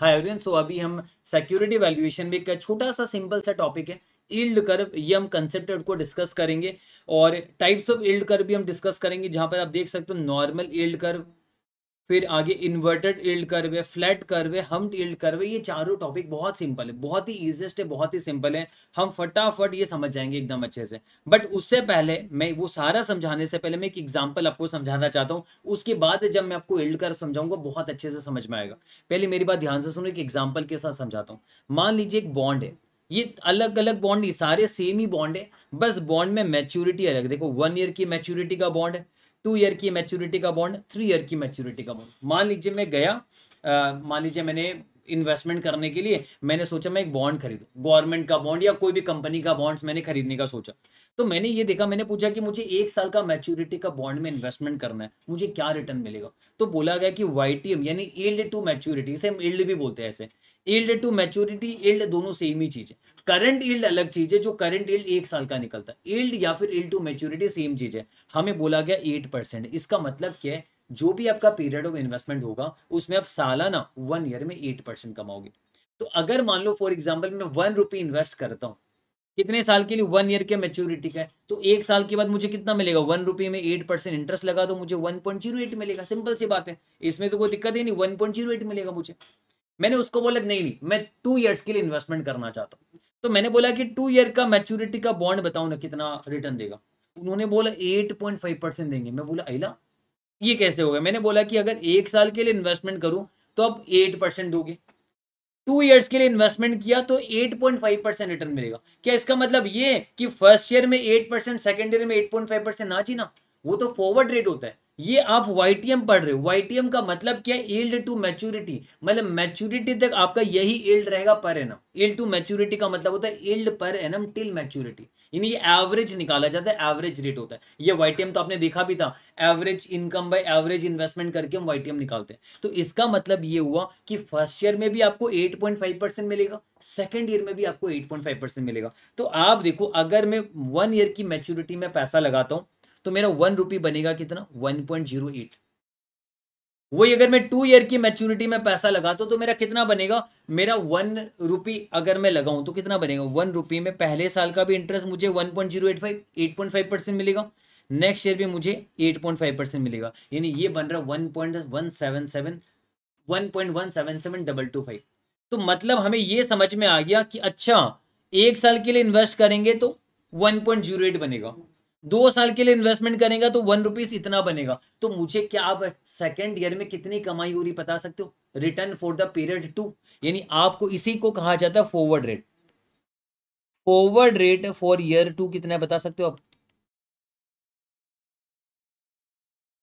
Hi everyone so अभी हम security valuation में एक छोटा सा सिंपल सा टॉपिक है इल्ड कर्व ये हम कंसेप्ट को डिस्कस करेंगे और टाइप्स ऑफ इल्ड कर्व भी हम डिस्कस करेंगे जहां पर आप देख सकते हो नॉर्मल इल्ड कर्व फिर आगे इन्वर्टेड इल्ड करवे फ्लैट करवे हम इल्ड करवे ये चारों टॉपिक बहुत सिंपल है बहुत ही ईजिएस्ट है बहुत ही सिंपल है हम फटाफट ये समझ जाएंगे एकदम अच्छे से बट उससे पहले मैं वो सारा समझाने से पहले मैं एक एग्जाम्पल आपको समझाना चाहता हूँ उसके बाद जब मैं आपको इल्ड कर समझाऊंगा बहुत अच्छे से समझ में आएगा पहले मेरी बात ध्यान से सुनो एक एग्जाम्पल के साथ समझाता हूँ मान लीजिए एक बॉन्ड है ये अलग अलग बॉन्ड ही सारे सेम ही बॉन्ड है बस बॉन्ड में मैच्योरिटी अलग देखो वन ईयर की मैच्योरिटी का बॉन्ड है टू ईयर की मैच्योरिटी का बॉन्ड थ्री ईयर की मैच्योरिटी का बॉन्ड मान लीजिए मैं गया मान लीजिए मैंने इन्वेस्टमेंट करने के लिए मैंने सोचा मैं एक बॉन्ड खरीदू गवर्नमेंट का बॉन्ड या कोई भी कंपनी का बॉन्ड्स मैंने खरीदने का सोचा तो मैंने ये देखा मैंने पूछा कि मुझे एक साल का मैच्योरिटी का बॉन्ड में इन्वेस्टमेंट करना है मुझे क्या रिटर्न मिलेगा तो बोला गया कि वाई यानी एल्ड टू मैच्योरिटी इसे हम ईल्ड भी बोलते हैं ऐसे इल्ड टू मैच्योरिटी इल्ड दोनों सेम ही चीज है करंट इल्ड अलग चीज है जो करंट इल्ड एक साल का निकलता है इल्ड या फिर इल्ड टू मैच्योरिटी सेम चीज है हमें बोला गया एट परसेंट इसका मतलब क्या है जो भी आपका पीरियड ऑफ इन्वेस्टमेंट होगा उसमें आप सालाना वन ईयर में एट परसेंट कमाओगे तो अगर मान लो फॉर एग्जाम्पल मैं वन रुपी इन्वेस्ट करता हूँ कितने साल के लिए वन ईयर के मेच्योरिटी का है तो एक साल के बाद मुझे कितना मिलेगा वन रुपये में एट परसेंट इंटरेस्ट लगा तो मुझे वन पॉइंट जीरो एट मिलेगा सिंपल सी बात है इसमें तो कोई दिक्कत ही नहीं वन पॉइंट जीरो एट मिलेगा मुझे मैंने उसको बोला नहीं नहीं मैं टू ईयर्स के लिए इन्वेस्टमेंट करना चाहता हूँ तो मैंने बोला कि टू ईयर का मैच्योरिटी का बॉन्ड बताओ ना कितना रिटर्न देगा उन्होंने बोला एट पॉइंट फाइव परसेंट देंगे मैं बोला अला ये कैसे होगा मैंने बोला कि अगर एक साल के लिए इन्वेस्टमेंट करूँ तो आप एट परसेंट दोगे टू ईयर्स के लिए इन्वेस्टमेंट किया तो eight point five percent return मिलेगा क्या इसका मतलब ये कि फर्स्ट ईयर में एट परसेंट सेकेंड ईयर में फाइव परसेंट ना जी ना वो तो फॉरवर्ड रेट होता है ये आप वाईटीएम पढ़ रहे हो वाईटीएम का मतलब क्या है एल्ड टू मैच्योरिटी मतलब मैच्योरिटी तक आपका यही एल्ड रहेगा पर एम एल्ड टू मैच्योरिटी का मतलब होता है एल्ड पर एम टिल मैच्योरिटी यानी ये एवरेज निकाला जाता है एवरेज रेट होता है ये वाईटीएम तो आपने देखा भी था average income by average investment करके हम वाईटीएम निकालते हैं तो इसका मतलब ये हुआ कि फर्स्ट ईयर में भी आपको एट परसेंट मिलेगा सेकेंड ईयर में भी आपको एट परसेंट मिलेगा तो आप देखो अगर मैं वन ईयर की मैच्योरिटी में पैसा लगाता हूँ तो मेरा वन रुपी बनेगा कितना वन पॉइंट जीरो एट वही अगर मैं टू ईयर की मैच्योरिटी में पैसा लगाता तो मेरा कितना बनेगा मेरा वन रुपी अगर मैं लगाऊं तो कितना बनेगा वन रुपी में पहले साल का भी इंटरेस्ट मुझे one point zero eight five eight point five percent मिलेगा नेक्स्ट ईयर भी मुझे एट पॉइंट फाइव परसेंट मिलेगा यानी ये बन रहा one point one seven seven one point one seven seven double two five तो मतलब हमें ये समझ में आ गया कि अच्छा एक साल के लिए इन्वेस्ट करेंगे तो वन पॉइंट जीरो एट बनेगा दो साल के लिए इन्वेस्टमेंट करेगा तो वन रुपीज इतना बनेगा तो मुझे क्या आप सेकेंड ईयर में कितनी कमाई हो रही बता सकते हो return for the period two यानी आपको इसी को कहा जाता है forward rate forward rate for year two कितना बता सकते हो आप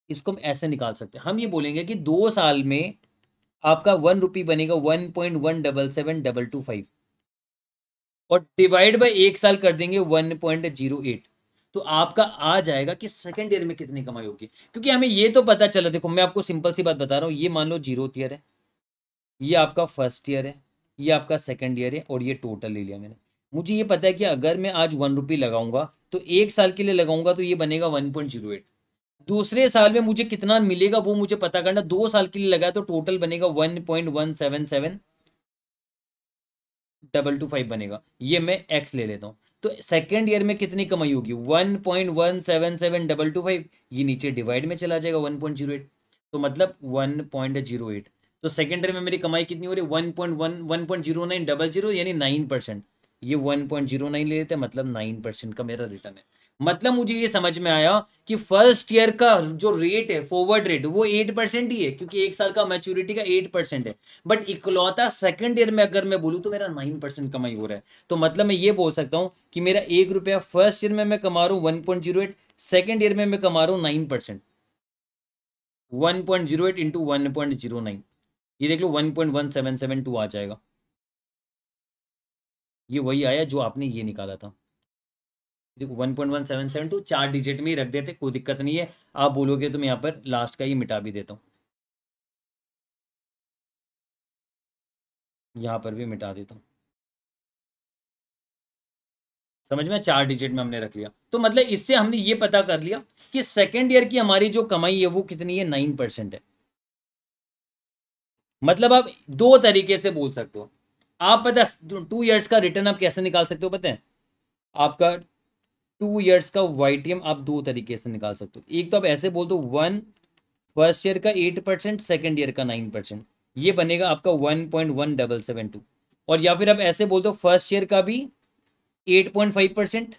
इसको हम ऐसे निकाल सकते हैं हम ये बोलेंगे कि दो साल में आपका वन रुपी बनेगा one point one double seven double two five और डिवाइड बाई एक साल कर देंगे वन पॉइंट जीरो एट तो आपका आ जाएगा कि सेकेंड ईयर में कितनी कमाई होगी क्योंकि हमें ये तो पता चला देखो मैं आपको सिंपल सी बात बता रहा हूँ ये मान लो जीरो ईयर है ये आपका फर्स्ट ईयर है ये आपका सेकेंड ईयर है और ये टोटल ले लिया मैंने मुझे ये पता है कि अगर मैं आज वन रुपी लगाऊंगा तो एक साल के लिए लगाऊंगा तो ये बनेगा वन पॉइंट जीरो एट दूसरे साल में मुझे कितना मिलेगा वो मुझे पता करना दो साल के लिए लगाया तो टोटल बनेगा one point one seven seven double two five बनेगा ये मैं एक्स ले लेता हूँ तो सेकेंड ईयर में कितनी कमाई होगी one point one seven seven double two five ये नीचे डिवाइड में चला जाएगा वन पॉइंट जीरो एट तो मतलब वन पॉइंट जीरो एट तो सेकेंड ईयर में मेरी कमाई कितनी हो रही है one point one one point zero nine double zero यानी नाइन परसेंट ये वन पॉइंट जीरो नाइन ले लेते हैं मतलब नाइन परसेंट का मेरा रिटर्न है मतलब मुझे ये समझ में आया कि फर्स्ट ईयर का जो रेट है फॉरवर्ड रेट वो एट परसेंट ही है क्योंकि एक साल का मैच्योरिटी का एट परसेंट है बट इकलौता सेकंड ईयर में अगर मैं बोलूँ तो मेरा नाइन परसेंट कमाई हो रहा है तो मतलब मैं ये बोल सकता हूँ कि मेरा एक रुपया फर्स्ट ईयर में मैं कमा रहा हूँ one point zero eight second year में मैं कमा रहा हूँ nine percent one point zero eight into one point zero nine ये देख लो one point one seven seven two आ जाएगा ये वही आया जो आपने ये निकाला था देखो one point one seven seven two चार डिजिट में ही रख देते कोई दिक्कत नहीं है आप बोलोगे तो मैं यहाँ पर लास्ट का ही मिटा भी देता हूँ यहाँ पर भी मिटा देता हूँ समझ में चार डिजिट में हमने रख लिया तो मतलब इससे हमने ये पता कर लिया कि सेकेंड ईयर की हमारी जो कमाई है वो कितनी है नाइन परसेंट है मतलब आप दो तरीके से बोल सकते हो आप पता टू इयर्स का रिटर्न आप कैसे निकाल सकते हो पता है आपका टू ईयर्स का एम आप दो तरीके से निकाल सकते हो एक तो आप ऐसे बोल दो वन फर्स्ट ईयर का एट परसेंट सेकेंड ईयर का नाइन परसेंट ये बनेगा आपका one point one double seven two और या फिर आप ऐसे बोल दो फर्स्ट ईयर का भी eight point five percent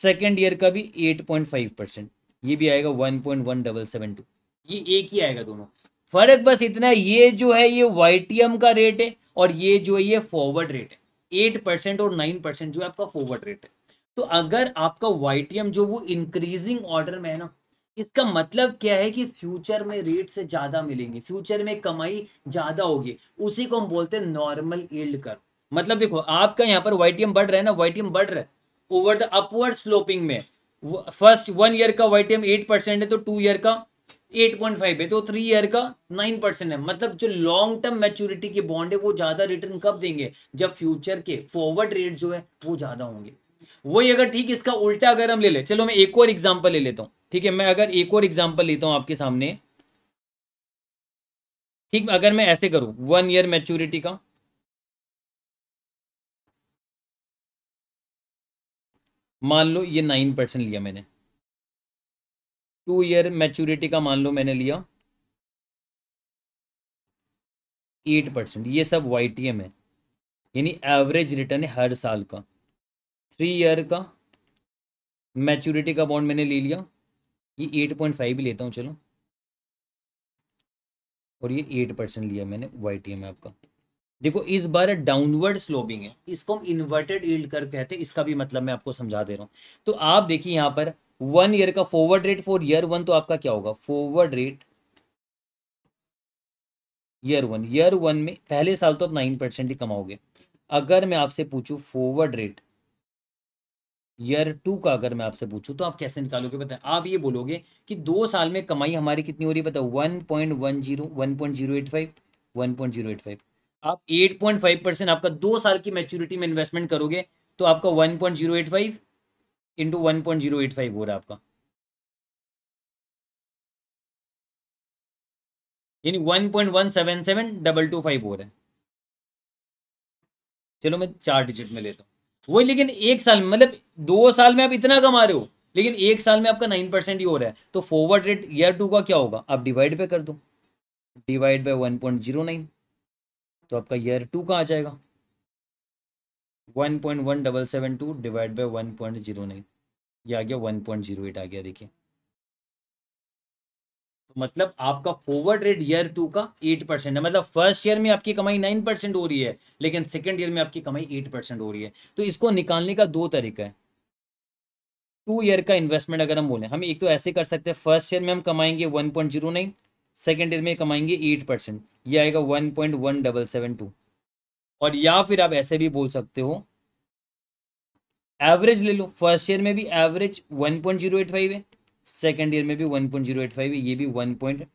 second year का भी एट पॉइंट फाइव परसेंट ये भी आएगा one point one double seven two ये एक ही आएगा दोनों फर्क बस इतना ये जो है ये एम का रेट है और ये जो है ये फॉरवर्ड रेट है एट परसेंट और नाइन परसेंट जो है आपका फॉरवर्ड रेट है तो अगर आपका वाई जो वो इंक्रीजिंग ऑर्डर में है ना इसका मतलब क्या है कि फ्यूचर में रेट से ज़्यादा मिलेंगे फ्यूचर में कमाई ज़्यादा होगी उसी को हम बोलते हैं नॉर्मल ईल्ड कर मतलब देखो आपका यहाँ पर वाई बढ़ रहा है ना वाई बढ़ रहा है ओवर द अपवर्ड स्लोपिंग में फर्स्ट वन ईयर का वाई एट परसेंट है तो टू ईयर का 8.5 है तो थ्री ईयर का 9 परसेंट है मतलब जो लॉन्ग टर्म मैच्योरिटी के बॉन्ड है वो ज्यादा रिटर्न कब देंगे जब फ्यूचर के फॉरवर्ड रेट जो है वो ज्यादा होंगे वही अगर ठीक इसका उल्टा अगर हम ले लें चलो मैं एक और एग्जाम्पल ले लेता हूं ठीक है मैं अगर एक और एग्जाम्पल लेता हूं आपके सामने ठीक अगर मैं ऐसे करूं वन ईयर मैच्योरिटी का मान लो ये नाइन परसेंट लिया मैंने टू ईयर मैच्योरिटी का मान लो मैंने लिया एट परसेंट ये सब वाई टी एम है यानी एवरेज रिटर्न है हर साल का थ्री ईयर का मैच्योरिटी का बॉन्ड मैंने ले लिया ये एट पॉइंट फाइव ही लेता हूँ चलो और ये एट परसेंट लिया मैंने वाई टी एम आपका देखो इस बार डाउनवर्ड स्लोपिंग है इसको हम इन्वर्टेड ईल्ड कर कहते हैं इसका भी मतलब मैं आपको समझा दे रहा हूँ तो आप देखिए यहाँ पर वन ईयर का forward rate for year one तो आपका क्या होगा forward rate year one year one में पहले साल तो आप नाइन परसेंट ही कमाओगे अगर मैं आपसे पूछूं फॉरवर्ड रेट ईयर टू का अगर मैं आपसे पूछूं तो आप कैसे निकालोगे बताएं आप ये बोलोगे कि दो साल में कमाई हमारी कितनी हो रही है बताओ one point one zero one point zero eight five one point zero eight five आप एट पॉइंट फाइव परसेंट आपका दो साल की मेच्योरिटी में इन्वेस्टमेंट करोगे तो आपका one point zero eight five into one point zero eight five हो रहा है आपका यानी one point one seven seven double two five हो रहा है चलो मैं चार डिजिट में लेता हूँ वही लेकिन एक साल मतलब दो साल में आप इतना कमा रहे हो लेकिन एक साल में आपका नाइन परसेंट ही हो रहा है तो फॉरवर्ड रेट ईयर टू का क्या होगा आप डिवाइड पे कर दो divide by one point zero nine तो आपका ईयर टू का आ जाएगा one point one double seven two divide by one point zero nine ये आ गया वन पॉइंट जीरो एट आ गया देखिए तो मतलब आपका फॉरवर्ड रेट ईयर टू का एट परसेंट है मतलब फर्स्ट ईयर में आपकी कमाई नाइन परसेंट हो रही है लेकिन सेकेंड ईयर में आपकी कमाई एट परसेंट हो रही है तो इसको निकालने का दो तरीका है टू ईयर का इन्वेस्टमेंट अगर हम बोलें हम एक तो ऐसे कर सकते हैं फर्स्ट ईयर में हम कमाएंगे one point zero nine second year में कमाएंगे एट परसेंट यह आएगा one point one double seven two और या फिर आप ऐसे भी बोल सकते हो एवरेज ले लो फर्स्ट ईयर में भी average one point zero eight five है सेकेंड ईयर में भी one point zero eight five ये भी one point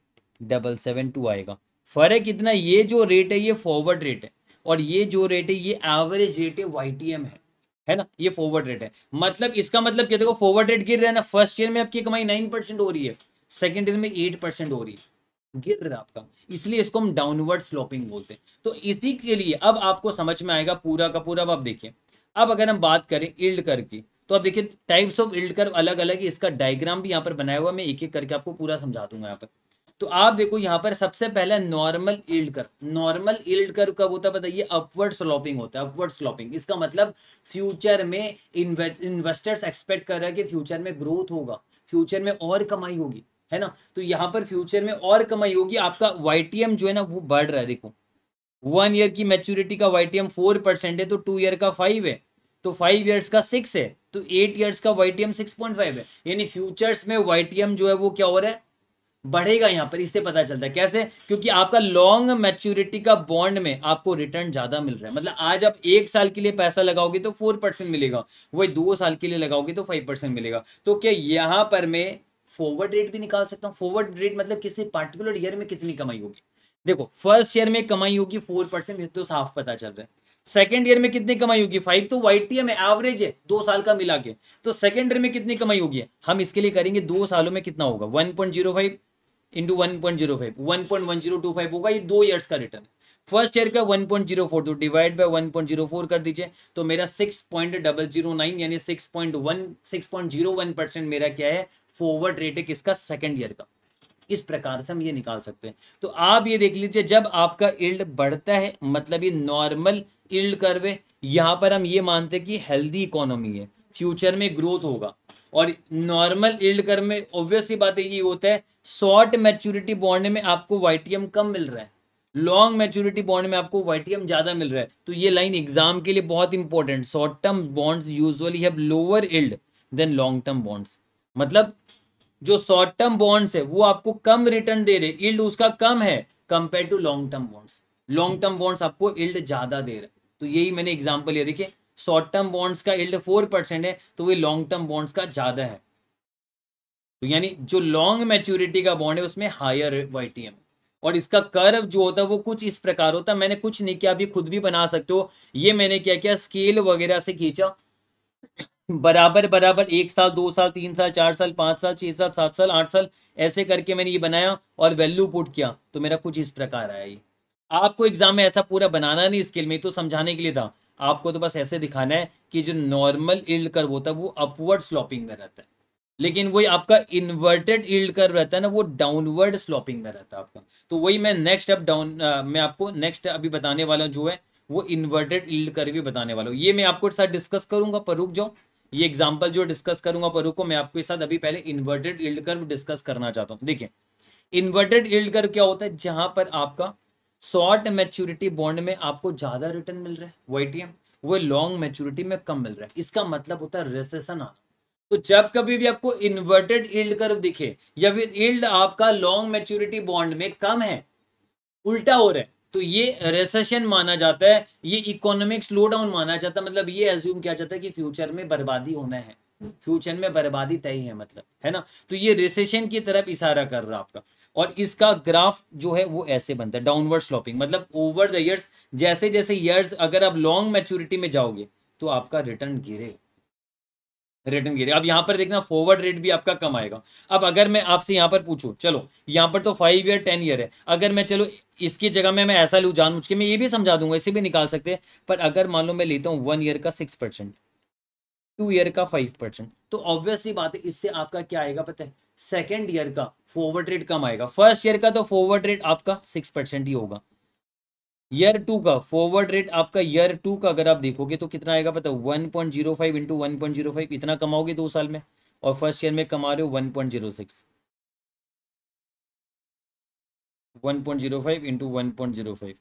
double seven two आएगा फर्क इतना ये जो रेट है ये फॉरवर्ड रेट है और ये जो रेट है ये एवरेज रेट है वाई टी एम है है ना ये फॉरवर्ड रेट है मतलब इसका मतलब क्या देखो फॉरवर्ड रेट गिर रहा है ना फर्स्ट ईयर में आपकी कमाई नाइन परसेंट हो रही है सेकेंड ईयर में एट परसेंट हो रही है गिर रहा है आपका इसलिए इसको हम डाउनवर्ड स्लोपिंग बोलते हैं तो इसी के लिए अब आपको समझ में आएगा पूरा का पूरा अब आप देखिए अब अगर हम बात करें इल्ड करके तो अब देखिए टाइप्स ऑफ इल्ड कर्व अलग अलग है इसका डायग्राम भी यहाँ पर बनाया हुआ मैं एक एक करके आपको पूरा समझा दूंगा यहाँ पर तो आप देखो यहाँ पर सबसे पहले normal yield curve normal yield curve कब होता है बताइए अपवर्ड स्लॉपिंग होता है अपवर्ड स्लॉपिंग इसका मतलब फ्यूचर में इन्वेस्टर्स एक्सपेक्ट कर रहे हैं कि फ्यूचर में ग्रोथ होगा फ्यूचर में और कमाई होगी है ना तो यहाँ पर फ्यूचर में और कमाई होगी आपका एम जो है ना वो बढ़ रहा है देखो वन ईयर की मेच्योरिटी का एम फोर परसेंट है तो टू ईयर का फाइव है तो फाइव ईयर्स का सिक्स है तो एट ईयर्स का Y T M six point five है यानी फ्यूचर्स में वाई टी एम जो है वो क्या हो रहा है बढ़ेगा यहाँ पर इससे पता चलता है कैसे क्योंकि आपका लॉन्ग मैच्योरिटी का बॉन्ड में आपको रिटर्न ज्यादा मिल रहा है मतलब आज आप एक साल के लिए पैसा लगाओगे तो फोर परसेंट मिलेगा वही दो साल के लिए लगाओगे तो फाइव परसेंट मिलेगा तो क्या यहां पर मैं फॉरवर्ड रेट भी निकाल सकता हूँ फॉरवर्ड रेट मतलब किसी पर्टिकुलर ईयर में कितनी कमाई होगी देखो फर्स्ट ईयर में कमाई होगी फोर परसेंट तो साफ पता चल रहा है सेकेंड ईयर में कितनी कमाई होगी फाइव तो एम एवरेज है दो साल का मिला के तो सेकेंड ईयर में कितनी कमाई होगी हम इसके लिए करेंगे दो सालों में कितना होगा one point zero five into one point zero five one point one zero two five होगा ये दो ईयर्स का रिटर्न है फर्स्ट ईयर का फोर तो डिवाइड जीरो फोर कर दीजिए तो मेरा six point double zero nine यानी जीरो वन परसेंट मेरा क्या है फॉरवर्ड रेट है किसका सेकेंड ईयर का इस प्रकार से हम ये निकाल सकते हैं तो आप ये देख लीजिए जब आपका इल्ड बढ़ता है मतलब ये नॉर्मल इल्ड करवे है यहाँ पर हम ये मानते हैं कि हेल्दी इकोनॉमी है फ्यूचर में ग्रोथ होगा और नॉर्मल इल्ड कर में ऑब्वियसली बात ये होता है शॉर्ट मेच्योरिटी बॉन्ड में आपको वाईटीएम कम मिल रहा है लॉन्ग मेच्योरिटी बॉन्ड में आपको वाईटीएम ज्यादा मिल रहा है तो ये लाइन एग्जाम के लिए बहुत important short term bonds usually have lower yield than long term bonds मतलब जो शॉर्ट टर्म बॉन्ड्स है वो आपको कम रिटर्न दे रहे इल्ड उसका कम है compare to long term bonds long term bonds आपको इल्ड ज्यादा दे रहे तो यही मैंने एग्जाम्पल ये देखिए शॉर्ट टर्म बॉन्ड्स का इल्ड फोर परसेंट है तो वही लॉन्ग टर्म बॉन्ड्स का ज्यादा है तो यानी जो लॉन्ग मेच्योरिटी का बॉन्ड है उसमें हायर वाई और इसका कर्व जो होता है वो कुछ इस प्रकार होता है मैंने कुछ नहीं किया अभी खुद भी बना सकते हो ये मैंने क्या किया स्केल वगैरह से खींचा बराबर बराबर एक साल दो साल तीन साल चार साल पांच साल छह साल सात साल आठ साल ऐसे करके मैंने ये बनाया और वैल्यू पुट किया तो मेरा कुछ इस प्रकार आया ये आपको एग्जाम में ऐसा पूरा बनाना नहीं स्केल में तो समझाने के लिए था आपको तो बस ऐसे दिखाना है कि जो नॉर्मल इल्ड कर होता है वो अपवर्ड स्लॉपिंग में रहता है लेकिन वही आपका इन्वर्टेड इल्ड कर रहता है ना वो डाउनवर्ड स्लॉपिंग में रहता है आपका तो वही मैं नेक्स्ट अब डाउन मैं आपको नेक्स्ट अभी बताने वाला जो है वो इन्वर्टेड इल्ड कर भी बताने वाला हूँ ये मैं आपको साथ डिस्कस करूंगा पर रुक जाओ ये एग्जाम्पल जो डिस्कस करूंगा पर रुको मैं आपके साथ अभी पहले इन्वर्टेड इल्ड कर्व डिस्कस करना चाहता हूं देखिए इन्वर्टेड इल्ड कर्व क्या होता है जहां पर आपका शॉर्ट मेच्योरिटी बॉन्ड में आपको ज्यादा रिटर्न मिल रहा है वाईटीएम वो लॉन्ग मेच्योरिटी में कम मिल रहा है इसका मतलब होता है रेसेशन आना तो जब कभी भी आपको इन्वर्टेड इल्ड कर्व दिखे या फिर इल्ड आपका लॉन्ग मेच्योरिटी बॉन्ड में कम है उल्टा हो रहा है तो ये रेसेशन माना जाता है ये इकोनॉमिक स्लो डाउन माना जाता है मतलब ये एज्यूम किया जाता है कि फ्यूचर में बर्बादी होना है फ्यूचर में बर्बादी तय है मतलब है ना तो ये रिसेशन की तरफ इशारा कर रहा आपका और इसका ग्राफ जो है वो ऐसे बनता है डाउनवर्ड स्लोपिंग मतलब ओवर द ईयर्स जैसे जैसे ईयर्स अगर आप लॉन्ग मेच्योरिटी में जाओगे तो आपका रिटर्न गिरेगा रिटर्न गिरे अब यहाँ पर देखना फॉरवर्ड रेट भी आपका कम आएगा अब अगर मैं आपसे यहाँ पर पूछू चलो यहाँ पर तो फाइव ईयर टेन ईयर है अगर मैं चलो इसकी जगह में मैं ऐसा लूँ जानबूझ के मैं ये भी समझा दूंगा इसे भी निकाल सकते हैं पर अगर मान लो मैं लेता हूँ वन ईयर का सिक्स परसेंट टू ईयर का फाइव परसेंट तो ऑब्वियसली बात है इससे आपका क्या आएगा पता है सेकेंड ईयर का फॉरवर्ड रेट कम आएगा फर्स्ट ईयर का तो फॉरवर्ड रेट आपका सिक्स परसेंट ही होगा ईयर टू का फॉरवर्ड रेट आपका ईयर टू का अगर आप देखोगे तो कितना आएगा पता one point zero five into one point zero five इतना कमाओगे दो साल में और फर्स्ट ईयर में कमा रहे हो one point zero six one point zero five into one point zero five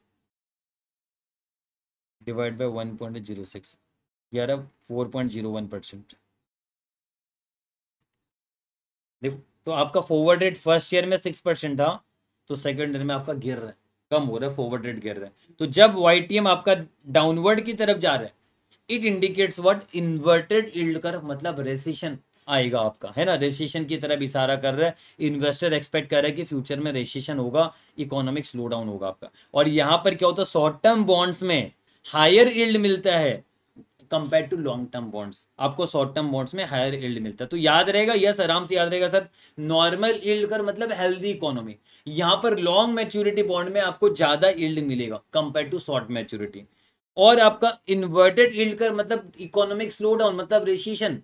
divide by one point zero six यार four point zero one percent तो आपका फॉरवर्ड रेट फर्स्ट ईयर में सिक्स परसेंट था तो सेकेंड ईयर में आपका गिर रहा है कम हो रहा है फॉरवर्ड रेट गिर रहा है तो जब वाई आपका डाउनवर्ड की तरफ जा रहा है it indicates what inverted yield curve मतलब रेसिशन आएगा आपका है ना रेसिशन की तरफ इशारा कर रहा है इन्वेस्टर एक्सपेक्ट कर रहा है कि फ्यूचर में रेसिशन होगा इकोनॉमिक स्लो डाउन होगा आपका और यहाँ पर क्या होता है शॉर्ट टर्म बॉन्ड्स में हायर इल्ड मिलता है compare to long term bonds आपको शॉर्ट टर्म बॉन्ड्स में हायर इल्ड मिलता है तो याद रहेगा यस आराम से याद रहेगा सर नॉर्मल इल्ड कर मतलब हेल्दी इकोनॉमी यहां पर लॉन्ग मैच्योरिटी बॉन्ड में आपको ज़्यादा इल्ड मिलेगा कंपेयर टू शॉर्ट मैच्योरिटी और आपका इन्वर्टेड इल्ड कर मतलब इकोनॉमिक स्लो डाउन मतलब रेशिएशन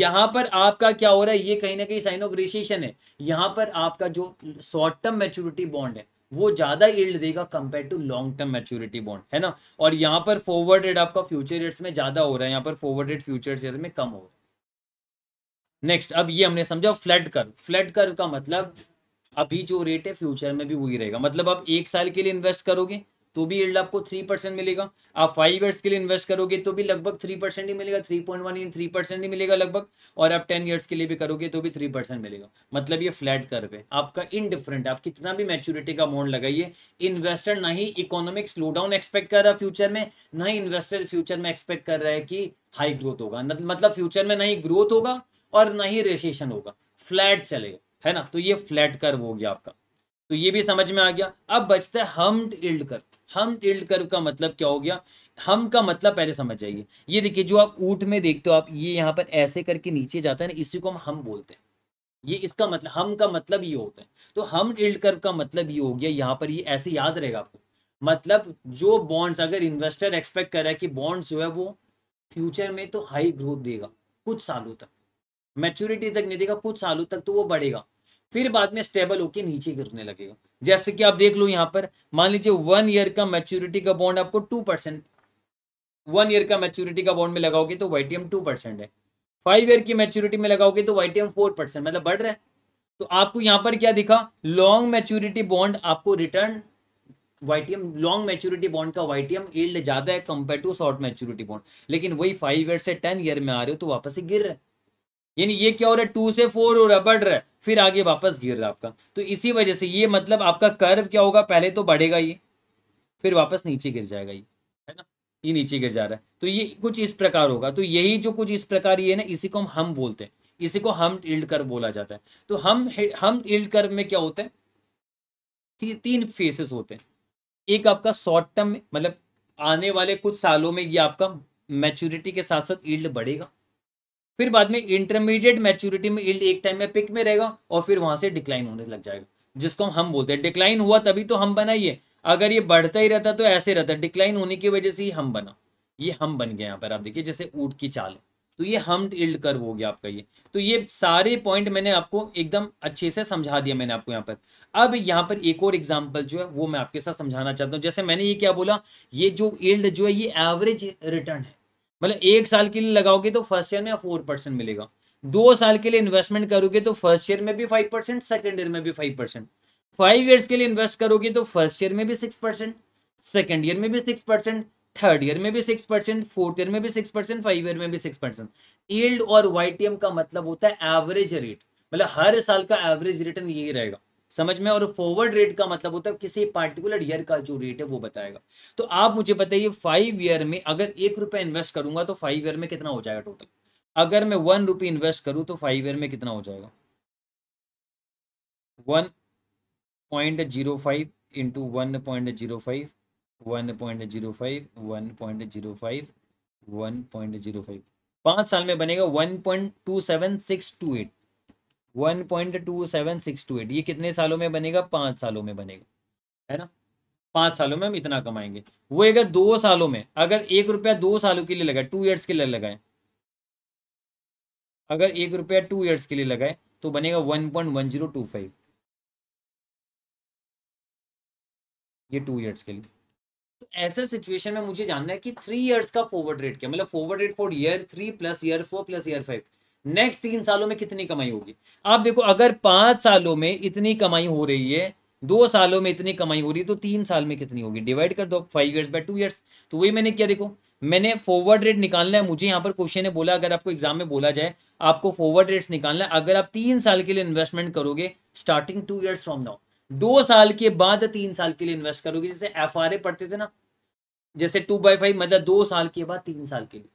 यहाँ पर आपका क्या हो रहा है ये कहीं ना कहीं साइन ऑफ रेशिएशन है यहाँ पर आपका जो शॉर्ट टर्म मैच्योरिटी बॉन्ड है वो ज्यादा यील्ड देगा compare to long term maturity bond है ना और यहाँ पर फॉरवर्ड रेट आपका फ्यूचर रेट्स में ज्यादा हो रहा है यहाँ पर फॉरवर्ड रेट फ्यूचर रेट में कम हो रहा है नेक्स्ट अब ये हमने समझा फ्लैट कर फ्लैट कर का मतलब अभी जो रेट है फ्यूचर में भी वही रहेगा मतलब आप एक साल के लिए इन्वेस्ट करोगे तो भी यील्ड आपको थ्री परसेंट मिलेगा आप फाइव ईयर्स के लिए इन्वेस्ट करोगे तो भी लगभग थ्री परसेंट ही मिलेगा three point one in three percent ही मिलेगा लगभग और आप टेन ईयर्स के लिए भी करोगे तो भी थ्री परसेंट मिलेगा मतलब ये फ्लैट कर है आपका इनडिफरेंट आप कितना भी मैच्योरिटी का मोड लगाइए इन्वेस्टर ना ही इकोनॉमिक स्लो डाउन एक्सपेक्ट कर रहा फ्यूचर में ना ही इन्वेस्टर फ्यूचर में एक्सपेक्ट कर रहा है कि हाई ग्रोथ होगा मतलब फ्यूचर में ना ही ग्रोथ होगा और ना ही रेसेशन होगा फ्लैट चलेगा है ना तो ये फ्लैट कर्व हो गया आपका तो ये भी समझ में आ गया अब बचता है हम इल्ड कर्व हम टिल्ड कर्व का मतलब क्या हो गया हम का मतलब पहले समझ जाइए ये देखिए जो आप ऊट में देखते हो आप ये यहाँ पर ऐसे करके नीचे जाता है ना इसी को हम हम बोलते हैं ये इसका मतलब हम का मतलब ये होता है तो हम टिल्ड कर्व का मतलब ये हो गया यहाँ पर ये ऐसे याद रहेगा आपको मतलब जो बॉन्ड्स अगर इन्वेस्टर एक्सपेक्ट कर रहा है कि बॉन्ड्स जो है वो फ्यूचर में तो हाई ग्रोथ देगा कुछ सालों तक मैच्योरिटी तक नहीं देगा कुछ सालों तक तो वो बढ़ेगा फिर बाद में स्टेबल होके नीचे गिरने लगेगा जैसे कि आप देख लो यहाँ पर मान लीजिए वन ईयर का मैच्योरिटी का बॉन्ड आपको टू परसेंट वन ईयर का मैच्योरिटी का बॉन्ड में लगाओगे तो Y T M two percent है फाइव ईयर की मैच्योरिटी में लगाओगे तो Y T M four percent मतलब बढ़ रहा है तो आपको यहाँ पर क्या दिखा लॉन्ग मैच्योरिटी बॉन्ड आपको return Y T M long maturity bond का वाई टी एम ईल्ड ज्यादा है compare to short maturity bond लेकिन वही फाइव ईयर से टेन ईयर में आ रहे हो तो वापस गिर रहे हैं यानी ये क्या हो रहा है टू से फोर हो रहा है बढ़ रहा है फिर आगे वापस गिर रहा है आपका तो इसी वजह से ये मतलब आपका कर्व क्या होगा पहले तो बढ़ेगा ये फिर वापस नीचे गिर जाएगा ये है ना ये नीचे गिर जा रहा है तो ये कुछ इस प्रकार होगा तो यही जो कुछ इस प्रकार ये ना इसी को हम हम बोलते हैं इसी को हम इल्ड कर्व बोला जाता है तो हम हम इल्ड कर्व में क्या होता है ती, तीन फेसेस होते हैं एक आपका शॉर्ट टर्म मतलब आने वाले कुछ सालों में ये आपका मैच्योरिटी के साथ साथ ईल्ड बढ़ेगा फिर बाद में इंटरमीडिएट मैच्योरिटी में एक टाइम में पिक में रहेगा और फिर वहां से डिक्लाइन होने लग जाएगा जिसको हम बोलते हैं डिक्लाइन हुआ तभी तो हम बनाइए अगर ये बढ़ता ही रहता तो ऐसे रहता डिक्लाइन होने की वजह से ही हम बना ये हम बन गया यहाँ पर आप देखिए जैसे ऊट की चाल है तो ये हम इल्ड कर हो गया आपका ये तो ये सारे पॉइंट मैंने आपको एकदम अच्छे से समझा दिया मैंने आपको यहाँ पर अब यहाँ पर एक और एग्जाम्पल जो है वो मैं आपके साथ समझाना चाहता हूँ जैसे मैंने ये क्या बोला ये जो इल्ड जो है ये एवरेज रिटर्न है मतलब एक साल के लिए लगाओगे तो फर्स्ट ईयर में फोर परसेंट मिलेगा दो साल के लिए इन्वेस्टमेंट करोगे तो फर्स्ट ईयर में भी फाइव परसेंट सेकेंड ईयर में भी फाइव परसेंट फाइव ईयर्स के लिए इन्वेस्ट करोगे तो फर्स्ट ईयर में भी सिक्स परसेंट सेकेंड ईयर में भी सिक्स परसेंट थर्ड ईयर में भी सिक्स परसेंट फोर्थ ईयर में भी सिक्स परसेंट फाइव ईयर में भी सिक्स परसेंट ईल्ड और एम का मतलब होता है एवरेज रेट मतलब हर साल का एवरेज रिटर्न यही रहेगा समझ में और फॉरवर्ड रेट का मतलब होता है किसी पार्टिकुलर ईयर का जो रेट है वो बताएगा तो आप मुझे बताइए फाइव ईयर में अगर एक रुपए इन्वेस्ट करूंगा तो फाइव ईयर में कितना हो जाएगा टोटल अगर मैं वन रुपी इन्वेस्ट करूं तो फाइव ईयर में कितना हो जाएगा one point zero five into one point zero five one point zero five one point zero five one point zero five पाँच साल में बनेगा one point two seven six two eight one point two seven six two eight ये कितने सालों में बनेगा पांच सालों में बनेगा है ना पांच सालों में हम इतना कमाएंगे वो अगर दो सालों में अगर एक रुपया दो सालों के लिए लगाए टू ईयर्स के लिए लगाए अगर एक रुपया टू ईयर्स के लिए लगाए तो बनेगा one point one zero two five ये टू ईयर्स के लिए तो ऐसे सिचुएशन में मुझे जानना है कि थ्री ईयर्स का फॉरवर्ड रेट क्या मतलब forward rate for year three plus year four plus year five next तीन सालों में कितनी कमाई होगी आप देखो अगर पांच सालों में इतनी कमाई हो रही है दो सालों में इतनी कमाई हो रही है तो तीन साल में कितनी होगी डिवाइड कर दो five years by two years तो वही मैंने क्या देखो मैंने फॉरवर्ड रेट निकालना है मुझे यहाँ पर क्वेश्चन ने बोला अगर आपको एग्जाम में बोला जाए आपको फॉरवर्ड रेट्स निकालना है अगर आप तीन साल के लिए इन्वेस्टमेंट करोगे starting two years from now दो साल के बाद तीन साल के लिए इन्वेस्ट करोगे जैसे एफ पढ़ते थे ना जैसे टू बाई फाइव मतलब दो साल के बाद तीन साल के लिए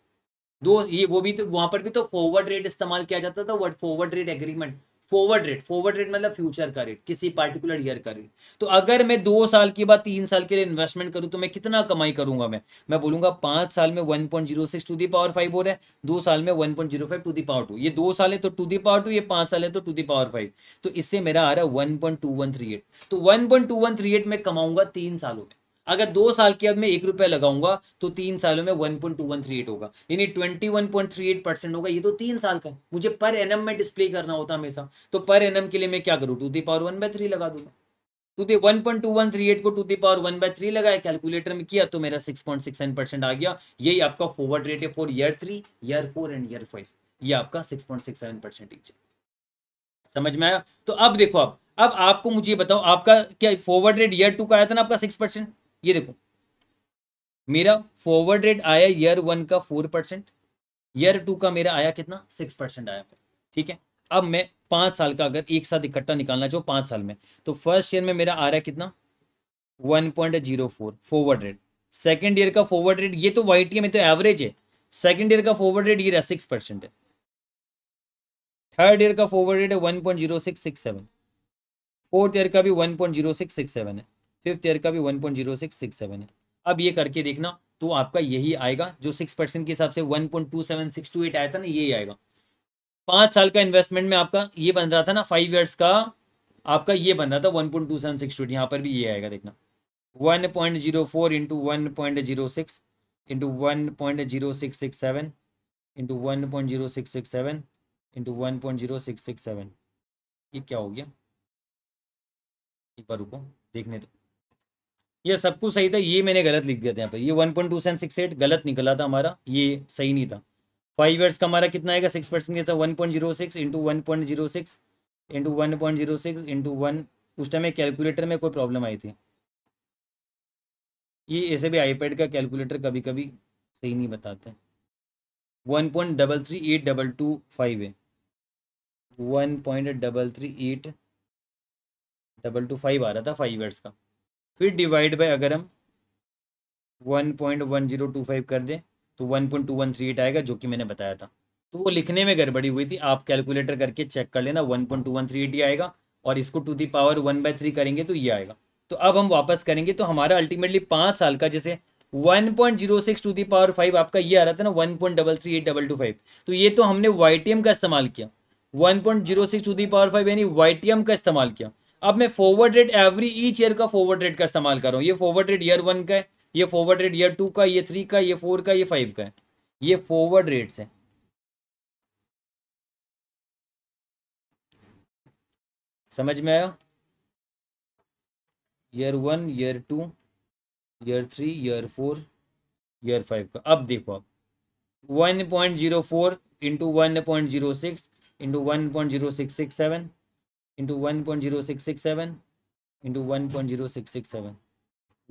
दो ये वो भी तो वहां पर भी तो फॉरवर्ड रेट इस्तेमाल किया जाता था word forward rate agreement forward rate forward rate मतलब फ्यूचर का रेट किसी पार्टिकुलर ईयर का रेट तो अगर मैं दो साल के बाद तीन साल के लिए इन्वेस्टमेंट करूं तो मैं कितना कमाई करूंगा मैं मैं बोलूंगा पांच साल में one point zero six to the power five हो रहा है दो साल में one point zero five to the power two ये दो साल है तो टू दी पावर टू ये पांच साल है तो टू दी पावर फाइव तो इससे मेरा आ रहा है वन तो वन में कमाऊंगा तीन सालों में अगर दो साल की अब मैं एक रुपया लगाऊंगा तो तीन सालों में one point two one three eight होगा यानी twenty one point three eight percent होगा ये तो तीन साल का मुझे पर एनम में डिस्प्ले करना होता हमेशा तो पर एनम के लिए मैं क्या करूँ to the power one by three लगा दूंगा to the one point two one three eight को to the power one by three लगाया कैलकुलेटर में किया तो मेरा six point six nine percent आ गया यही आपका फॉरवर्ड रेट है for year three year four and year five ये आपका six point six seven percentage है समझ में आया तो अब देखो आप अब आपको मुझे बताओ आपका क्या फॉरवर्ड रेट ईयर टू का आया था ना आपका सिक्स परसेंट ये देखो मेरा फॉरवर्ड रेट आया ईयर वन का फोर परसेंट ईयर टू का मेरा आया कितना सिक्स परसेंट आया ठीक है अब मैं पांच साल का अगर एक साथ इकट्ठा निकालना चाहूँ पांच साल में तो फर्स्ट ईयर में मेरा आ रहा है कितना one point zero four forward rate second year का फॉरवर्ड रेट ये तो वाई टी में तो एवरेज है सेकेंड ईयर का फॉरवर्ड रेट ये रहा सिक्स परसेंट है थर्ड ईयर का फॉरवर्ड रेट है one point zero six six seven fourth year का भी one point zero six six seven है फिफ्थ ईयर का भी one point zero six six seven है अब ये करके देखना तो आपका यही आएगा जो सिक्स परसेंट के हिसाब से one point two seven six two eight आया था ना यही आएगा पाँच साल का इन्वेस्टमेंट में आपका ये बन रहा था ना फाइव ईयर्स का आपका ये बन रहा था one point two seven six two यहाँ पर भी ये आएगा देखना one point zero four into one point zero six into one point zero six six seven into one point zero six six seven into one point zero six six seven ये क्या हो गया एक बार रुको देखने तो। ये सब कुछ सही था ये मैंने गलत लिख दिया था यहाँ पर ये one point two seven six eight गलत निकला था हमारा ये सही नहीं था फाइव ईयर्स का हमारा कितना आएगा सिक्स परसेंट जैसा one point zero six into one point zero six into one point zero six into one उस टाइम कैलकुलेटर में कोई प्रॉब्लम आई थी ये ऐसे भी आईपैड का कैलकुलेटर कभी कभी सही नहीं बताते one point double three eight double two five है one point double three eight double two five आ रहा था फाइव ईयर्स का फिर डिवाइड बाय अगर हम 1.1025 कर दें तो 1.213 आएगा जो कि मैंने बताया था तो वो लिखने में गड़बड़ी हुई थी आप कैलकुलेटर करके चेक कर लेना पॉइंट आएगा और इसको to the power one by three करेंगे तो ये आएगा तो अब हम वापस करेंगे तो हमारा अल्टीमेटली पाँच साल का जैसे 1.06 टू दी पावर फाइव आपका ये आ रहा था ना वन 1.338225 तो ये तो हमने वाई का इस्तेमाल किया one point zero six to the power five यानी वाई का इस्तेमाल किया अब मैं forward rate every each year का फॉरवर्ड रेट का इस्तेमाल कर रहा हूँ ये फॉरवर्ड रेट ईयर वन का है ये फॉरवर्ड रेट ईयर टू का ये थ्री का ये फोर का ये फाइव का है ये फॉरवर्ड रेट्स है समझ में आया year one year two year three year four year five का अब देखो आप one point zero four into one point zero six into one point zero six six seven into one point zero six six seven into one point zero six six seven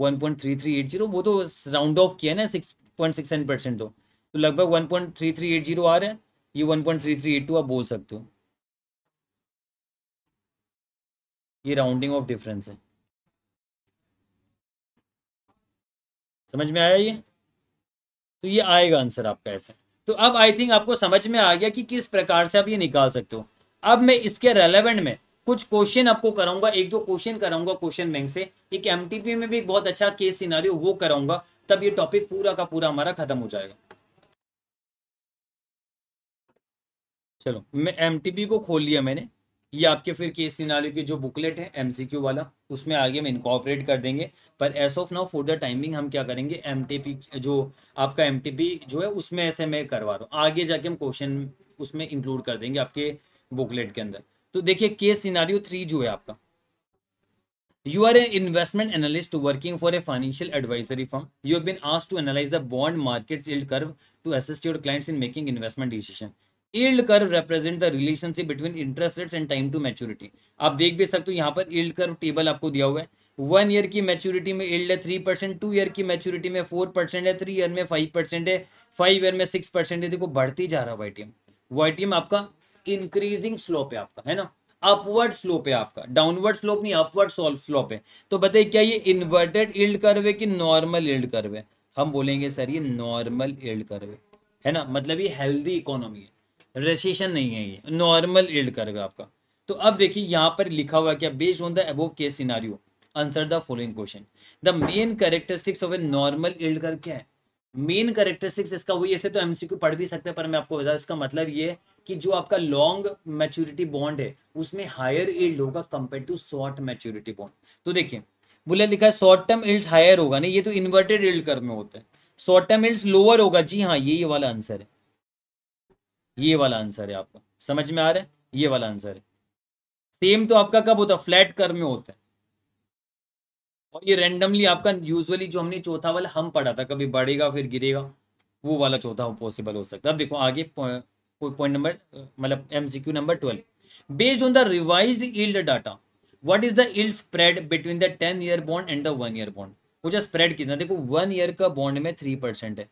one point three three eight zero वो तो round off किया ना six point six seven percent तो तो लगभग one point three three eight zero आ रहा है ये one point three three eight two आप बोल सकते हो ये राउंडिंग ऑफ डिफरेंस है समझ में आया ये तो ये आएगा आंसर आपका ऐसे तो अब आई थिंक आपको समझ में आ गया कि किस प्रकार से आप ये निकाल सकते हो अब मैं इसके रेलेवेंट में कुछ क्वेश्चन आपको कराऊंगा एक दो क्वेश्चन कराऊंगा क्वेश्चन बैंक से एक एम में भी बहुत अच्छा केस सिनारियो वो कराऊंगा तब ये टॉपिक पूरा का पूरा हमारा खत्म हो जाएगा चलो मैं एम को खोल लिया मैंने ये आपके फिर केस सिनारियो की जो बुकलेट है एमसीक्यू वाला उसमें आगे हम इनकॉपरेट कर देंगे पर as of now for the timing हम क्या करेंगे एम जो आपका एम जो है उसमें ऐसे मैं करवा रहा हूँ आगे जाके हम क्वेश्चन उसमें इंक्लूड कर देंगे आपके बुकलेट के अंदर तो देखिए केस सिनारियो थ्री जो है आपका you are a investment analyst working for a financial advisory firm you been asked to analyze the bond market yield curve to assist your clients in making investment decision yield curve represent the relationship between interest rates and time to maturity आप देख भी सकते हो यहाँ पर yield curve table आपको दिया हुआ है वन ईयर की मैच्योरिटी में इल्ड है थ्री परसेंट टू ईयर की मैच्योरिटी में फोर परसेंट है थ्री ईयर में फाइव परसेंट है फाइव ईयर में सिक्स परसेंट है देखो बढ़ती जा रहा है वाई टी एम आपका इंक्रीजिंग स्लोप है आपका है ना अपवर्ड स्लोप है आपका डाउनवर्ड स्लोप नहीं अपवर्ड स्लोप है तो बताइए क्या ये इन्वर्टेड इल्ड कर्व है कि नॉर्मल इल्ड कर्व है हम बोलेंगे सर ये नॉर्मल इल्ड कर्व है है ना मतलब ये हेल्दी इकोनॉमी है रेसेशन नहीं है ये नॉर्मल इल्ड कर्व है आपका तो अब देखिए यहाँ पर लिखा हुआ क्या based on the above case scenario answer the following question the main characteristics of a normal yield curve क्या है मेन कैरेक्टरिस्टिक्स इसका वही ऐसे तो एमसीक्यू पढ़ भी सकते हैं पर मैं आपको बता इसका मतलब ये कि जो आपका लॉन्ग मैच्योरिटी बॉन्ड है उसमें हायर इल्ड होगा compare to short maturity bond तो देखिए बोले लिखा है शॉर्ट टर्म इल्ड हायर होगा नहीं ये तो इन्वर्टेड इल्ड कर में होता है शॉर्ट टर्म इल्ड लोअर होगा जी हाँ ये ये वाला आंसर है ये वाला आंसर है आपका समझ में आ रहा है ये वाला आंसर है सेम तो आपका कब होता है फ्लैट कर में होता है और ये रेंडमली आपका यूजुअली जो हमने चौथा वाला हम पढ़ा था कभी बढ़ेगा फिर गिरेगा वो वाला चौथा पॉसिबल हो सकता है अब देखो आगे पॉइंट नंबर मतलब MCQ number twelve based on the revise yield data what is the yield spread between the ten year bond and the one year bond मुझे स्प्रेड कितना देखो वन ईयर का बॉन्ड में थ्री परसेंट है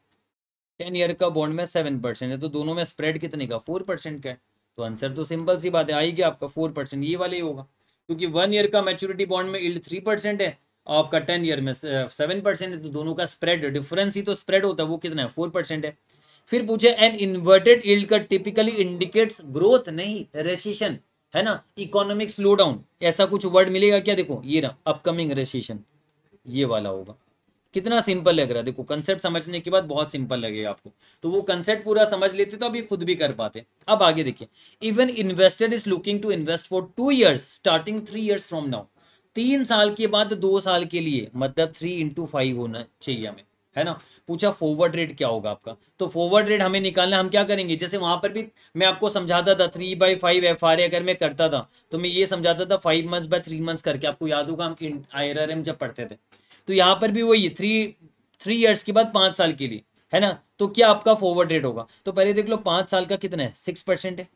ten year का bond में seven percent है तो दोनों में स्प्रेड कितने का फोर परसेंट का है तो आंसर तो सिंपल सी बात है आएगी आपका फोर परसेंट ये वाला ही होगा क्योंकि वन ईयर का मेच्योरिटी बॉन्ड में इल्ड थ्री परसेंट है आपका टेन ईयर में सेवन uh, परसेंट है तो दोनों का स्प्रेड डिफरेंस ही तो स्प्रेड होता है वो कितना है फोर परसेंट है फिर पूछे an inverted yield curve typically indicates growth नहीं रेसिशन है ना इकोनॉमिक स्लो डाउन ऐसा कुछ वर्ड मिलेगा क्या देखो ये रहा अपकमिंग रेसिशन ये वाला होगा कितना सिंपल लग रहा है देखो कंसेप्ट समझने के बाद बहुत सिंपल लगेगा आपको तो वो कंसेप्ट पूरा समझ लेते तो अब ये खुद भी कर पाते अब आगे देखिए even investor is looking to invest for two years starting three years from now तीन साल के बाद दो साल के लिए मतलब थ्री इंटू फाइव होना चाहिए हमें है ना पूछा फॉरवर्ड रेट क्या होगा आपका तो फॉरवर्ड रेट हमें निकालना हम क्या करेंगे जैसे वहां पर भी मैं आपको समझाता था three by five F R अगर मैं करता था तो मैं ये समझाता था five months by three months करके आपको याद होगा हम आई जब पढ़ते थे तो यहाँ पर भी वही थ्री थ्री ईयर्स के बाद पांच साल के लिए है ना तो क्या आपका फॉरवर्ड रेट होगा तो पहले देख लो पांच साल का कितना है सिक्स परसेंट है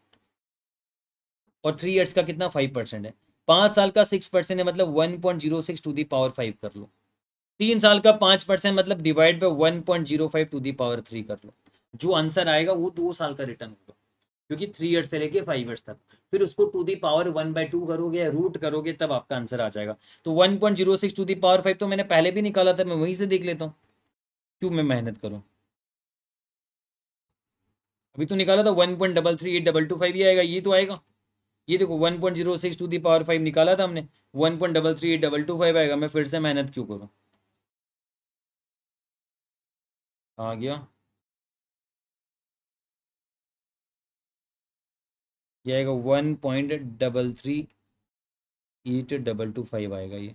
और थ्री ईयर्स का कितना फाइव परसेंट है पांच साल का सिक्स परसेंट है मतलब one point zero six to the power five कर लो तीन साल का पांच परसेंट मतलब divide by one point zero five to the power three कर लो जो आंसर आएगा वो दो साल का रिटर्न होगा क्योंकि थ्री ईयर से लेके फाइव ईयर्स तक फिर उसको to the power one by two करोगे या रूट करोगे तब आपका आंसर आ जाएगा तो one point zero six to the power five तो मैंने पहले भी निकाला था मैं वहीं से देख लेता हूँ क्यों मैं मेहनत करूँ अभी तो निकाला था one point double three eight double two five ये आएगा ये तो आएगा ये देखो one point zero six to the power five निकाला था हमने one point double three eight double two five आएगा मैं फिर से मेहनत क्यों करूँ आ गया ये आएगा one point double three eight double two five आएगा ये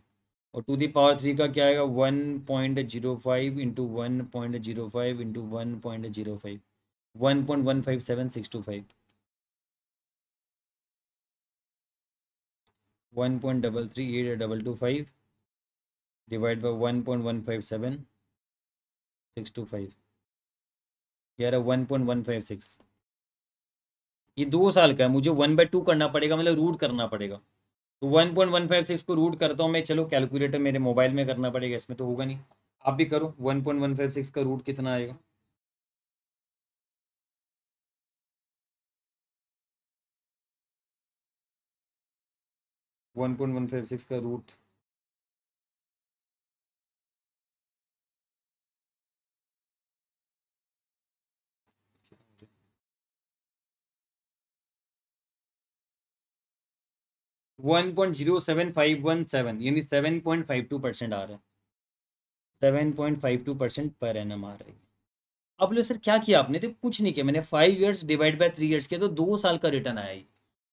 और टू दी पावर थ्री का क्या आएगा one point zero five into one point zero five into one point zero five one point one five seven six two five one point double three eight double two five divide by one point one five seven six two five यार one point one five six ये दो साल का है मुझे one by to करना पड़ेगा मतलब रूट करना पड़ेगा तो one point one five six को रूट करता हूँ मैं चलो कैलकुलेटर मेरे मोबाइल में करना पड़ेगा इसमें तो होगा नहीं आप भी करो one point one five six का रूट कितना आएगा one point one five six का root one point zero seven five one seven यानी seven point five two percent आ रहा है seven point five two percent पर एन आ रही है अब लो सर क्या किया आपने तो कुछ नहीं किया मैंने five years divide three years किया तो दो साल का रिटर्न आया ये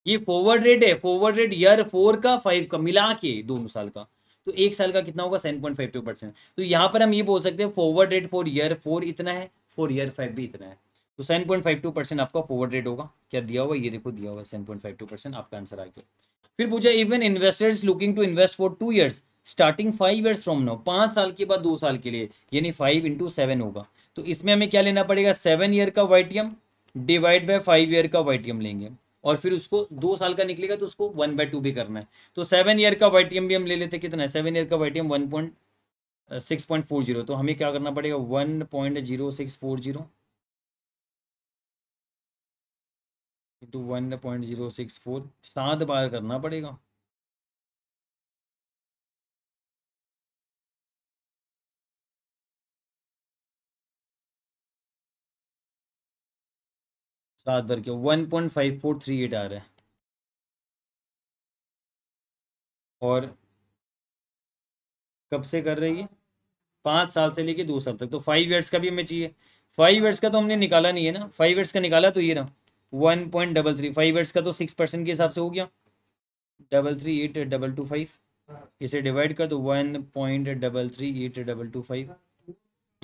ये फॉरवर्ड रेट है फॉरवर्ड रेट ईयर फोर का फाइव का मिला के दोनों साल का तो एक साल का कितना होगा seven point five two percent तो यहाँ पर हम ये बोल सकते हैं forward rate for year four इतना है फॉर ईयर फाइव भी इतना है तो seven point five two percent आपका फॉरवर्ड रेट होगा क्या दिया हुआ ये देखो दिया हुआ seven point five two percent आपका आंसर आ गया फिर पूछा even investors looking to invest for two years starting five years from no पांच साल के बाद दो साल के लिए यानी फाइव इंटू सेवन होगा तो इसमें हमें क्या लेना पड़ेगा सेवन ईयर का Y T M divide by five year का वाई टी एम लेंगे और फिर उसको दो साल का निकलेगा तो उसको वन बाय टू भी करना है तो सेवन ईयर का वाई टी एम भी हम ले लेते कितना है सेवन ईयर का Y T M one point six point four zero तो हमें क्या करना पड़ेगा one point zero six four zero to one point zero six four सात बार करना पड़ेगा सात बार के one point five four three eight आ रहा है और कब से कर रही है पाँच साल से लेके दो साल तक तो फाइव ईयर्स का भी हमें चाहिए फाइव ईयर्स का तो हमने निकाला नहीं है ना फाइव ईयर्स का निकाला तो ये ना one point double three five eights का तो सिक्स परसेंट के हिसाब से हो गया double three eight double two five इसे डिवाइड कर दो one point double three eight double two five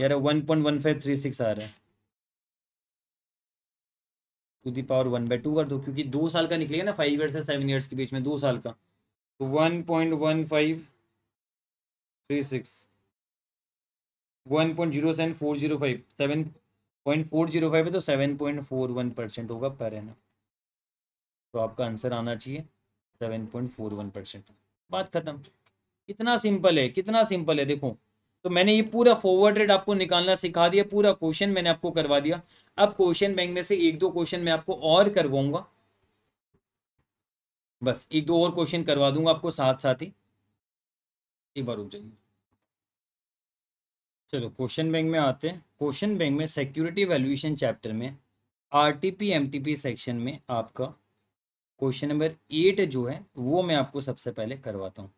यार one point one five three six आ रहा है to the power one by two कर दो क्योंकि दो साल का निकलेगा ना फाइव ईयर्स से सेवन ईयर्स के बीच में दो साल का तो one point one five three six one point zero seven four zero five seven point four zero five है तो seven point four one percent होगा पर एनम तो आपका आंसर आना चाहिए seven point four one percent बात खत्म कितना सिंपल है कितना सिंपल है देखो तो मैंने ये पूरा फॉरवर्ड रेट आपको निकालना सिखा दिया पूरा क्वेश्चन मैंने आपको करवा दिया अब क्वेश्चन बैंक में से एक दो क्वेश्चन मैं आपको और करवाऊंगा बस एक दो और क्वेश्चन करवा दूंगा आपको साथ साथ ही एक बार रुक जाइए चलो क्वेश्चन बैंक में आते हैं क्वेश्चन बैंक में सिक्योरिटी वैल्यूएशन चैप्टर में आरटीपी एमटीपी सेक्शन में आपका क्वेश्चन नंबर एट जो है वो मैं आपको सबसे पहले करवाता हूँ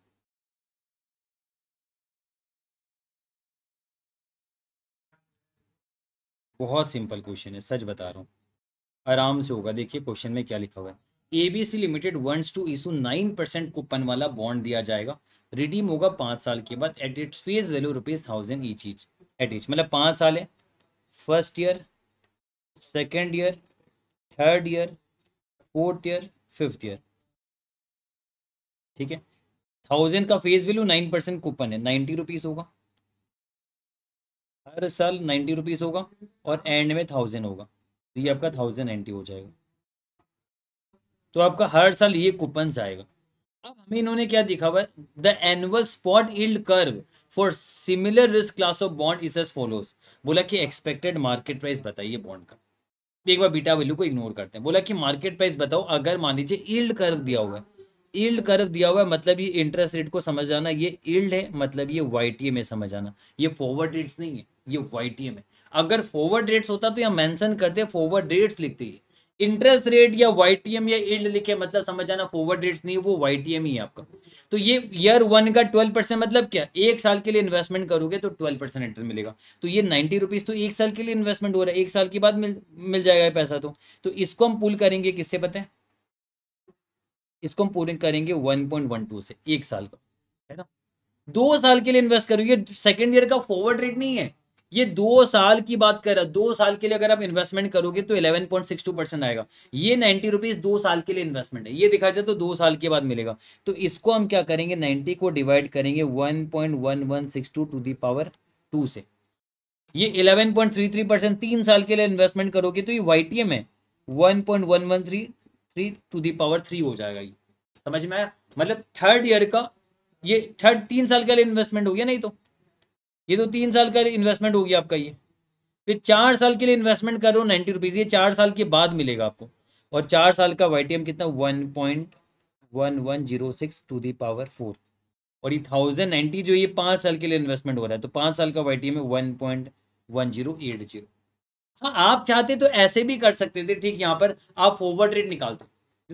बहुत सिंपल क्वेश्चन है सच बता रहा हूँ आराम से होगा देखिए क्वेश्चन में क्या लिखा हुआ है A B C limited wants to issue nine percent coupon वाला बॉन्ड दिया जाएगा रिडीम होगा पांच साल के बाद at its face value rupees thousand each each at each मतलब पांच साल है first year second year third year fourth year fifth year ठीक है थाउजेंड का face value nine percent coupon है नाइन्टी रुपीज होगा हर साल नाइन्टी रुपीज होगा और एंड में थाउजेंड होगा तो ये आपका थाउजेंड एंटी हो जाएगा तो आपका हर साल ये कूपन आएगा अब हमें इन्होंने क्या दिखा हुआ the annual spot yield curve for similar risk class of bond is as follows बोला कि एक्सपेक्टेड मार्केट प्राइस बताइए बॉन्ड का एक बार बीटा वैल्यू को इग्नोर करते हैं बोला कि मार्केट प्राइस बताओ अगर मान लीजिए इल्ड कर्व दिया हुआ है इल्ड कर्व दिया हुआ है मतलब ये इंटरेस्ट रेट को समझ जाना ये इल्ड है मतलब ये वाईटीए में समझ जाना ये फॉरवर्ड रेट्स नहीं है ये वाईटीए में अगर फॉरवर्ड रेट्स होता तो यहां मेंशन करते फॉरवर्ड रेट्स लिखते हैं इंटरेस्ट रेट या वाईटीएम या इल्ड लिखे मतलब समझ आना फॉरवर्ड रेट्स नहीं वो वाईटीएम ही है आपका तो ये ईयर वन का ट्वेल्व परसेंट मतलब क्या एक साल के लिए इन्वेस्टमेंट करोगे तो ट्वेल्व परसेंट इंटरेस्ट मिलेगा तो ये नाइन्टी रुपीज तो एक साल के लिए इन्वेस्टमेंट हो रहा है एक साल के बाद मिल मिल जाएगा पैसा तो, तो इसको हम पुल करेंगे किससे पता है इसको हम पूरे करेंगे वन पॉइंट वन टू से एक साल का है ना दो साल के लिए इन्वेस्ट करोगे सेकेंड ईयर का फॉरवर्ड रेट नहीं है ये दो साल की बात कर रहा दो साल के लिए अगर आप इन्वेस्टमेंट करोगे तो eleven point six two percent आएगा ये नाइन्टी रुपीज दो साल के लिए इन्वेस्टमेंट है ये देखा जाए तो दो साल के बाद मिलेगा तो इसको हम क्या करेंगे नाइन्टी को डिवाइड करेंगे one point one one six two to power two से ये eleven point three three percent तीन साल के लिए इन्वेस्टमेंट करोगे तो ये वाई है one point one one three three two three हो जाएगा ये समझ में आया मतलब थर्ड ईयर का ये थर्ड तीन साल के लिए इन्वेस्टमेंट हो गया नहीं तो ये तो तीन साल का इन्वेस्टमेंट होगी आपका ये फिर चार साल के लिए इन्वेस्टमेंट करो नाइन्टी रुपीज़ ये चार साल के बाद मिलेगा आपको और चार साल का वाई कितना one point one one zero six to the power four और ये थाउजेंड नाइन्टी जो ये पाँच साल के लिए इन्वेस्टमेंट हो रहा है तो पाँच साल का Y T M one point one zero eight zero हाँ आप चाहते तो ऐसे भी कर सकते थे ठीक यहाँ पर आप फॉरवर्ड रेट निकालते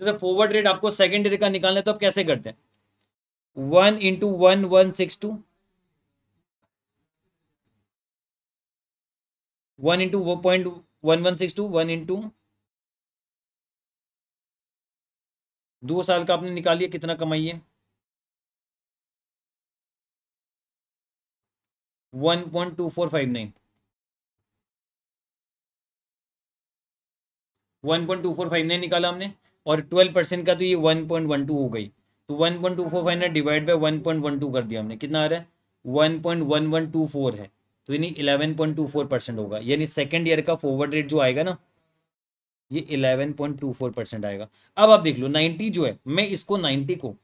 जैसे फॉरवर्ड रेट आपको सेकेंड ईयर का निकालना है तो आप कैसे करते हैं one into one one six two one into वो point one one six two one into दो साल का आपने निकालिए कितना कमाइए one point two four five nine one point two four five nine निकाला हमने और ट्वेल्व परसेंट का तो ये वन पॉइंट वन टू हो गई तो one point two four five nine divide by one point one two कर दिया हमने कितना आ रहा है one point one one two four है तो यानी eleven point two four percent होगा यानी सेकेंड ईयर का फॉरवर्ड रेट जो आएगा ना ये eleven point two four percent आएगा अब आप देख लो नाइन्टी जो है मैं इसको नाइन्टी को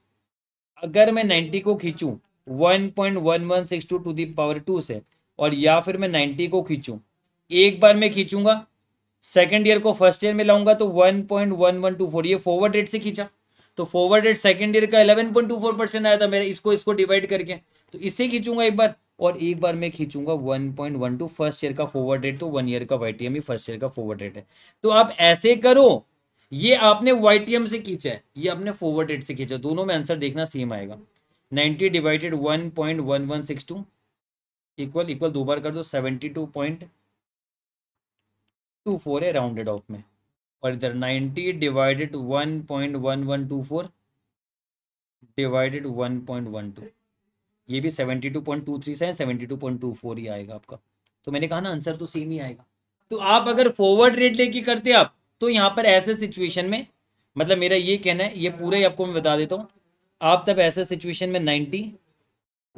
अगर मैं नाइन्टी को खींचू one point one one six two to the power two से और या फिर मैं नाइन्टी को खींचू एक बार मैं खींचूंगा सेकेंड ईयर को फर्स्ट ईयर में लाऊंगा तो one point one one two four ये फॉरवर्ड रेट से खींचा तो फॉरवर्ड रेट सेकेंड ईयर का eleven point two four percent आया था मेरे इसको इसको डिवाइड करके तो इससे खींचूंगा एक बार और एक बार मैं खींचूंगा one point one two first year का फॉरवर्ड रेट तो वन ईयर का वाईटीएम ही फर्स्ट ईयर का फॉरवर्ड रेट है तो आप ऐसे करो ये आपने वाईटीएम से खींचा है ये आपने फॉरवर्ड रेट से खींचा दोनों में आंसर देखना सेम आएगा ninety divided one point one one six two equal equal दो बार कर दो seventy two point two four है राउंडेड ऑफ में और इधर ninety divided one point one one two four divided one point one two ये भी seventy two point two three से seventy two point two four ही आएगा आपका तो मैंने कहा ना आंसर तो सेम ही आएगा तो आप अगर फॉरवर्ड रेट लेके करते आप तो यहाँ पर ऐसे सिचुएशन में मतलब मेरा ये कहना है ये पूरा ही आपको मैं बता देता हूँ आप तब ऐसे सिचुएशन में ninety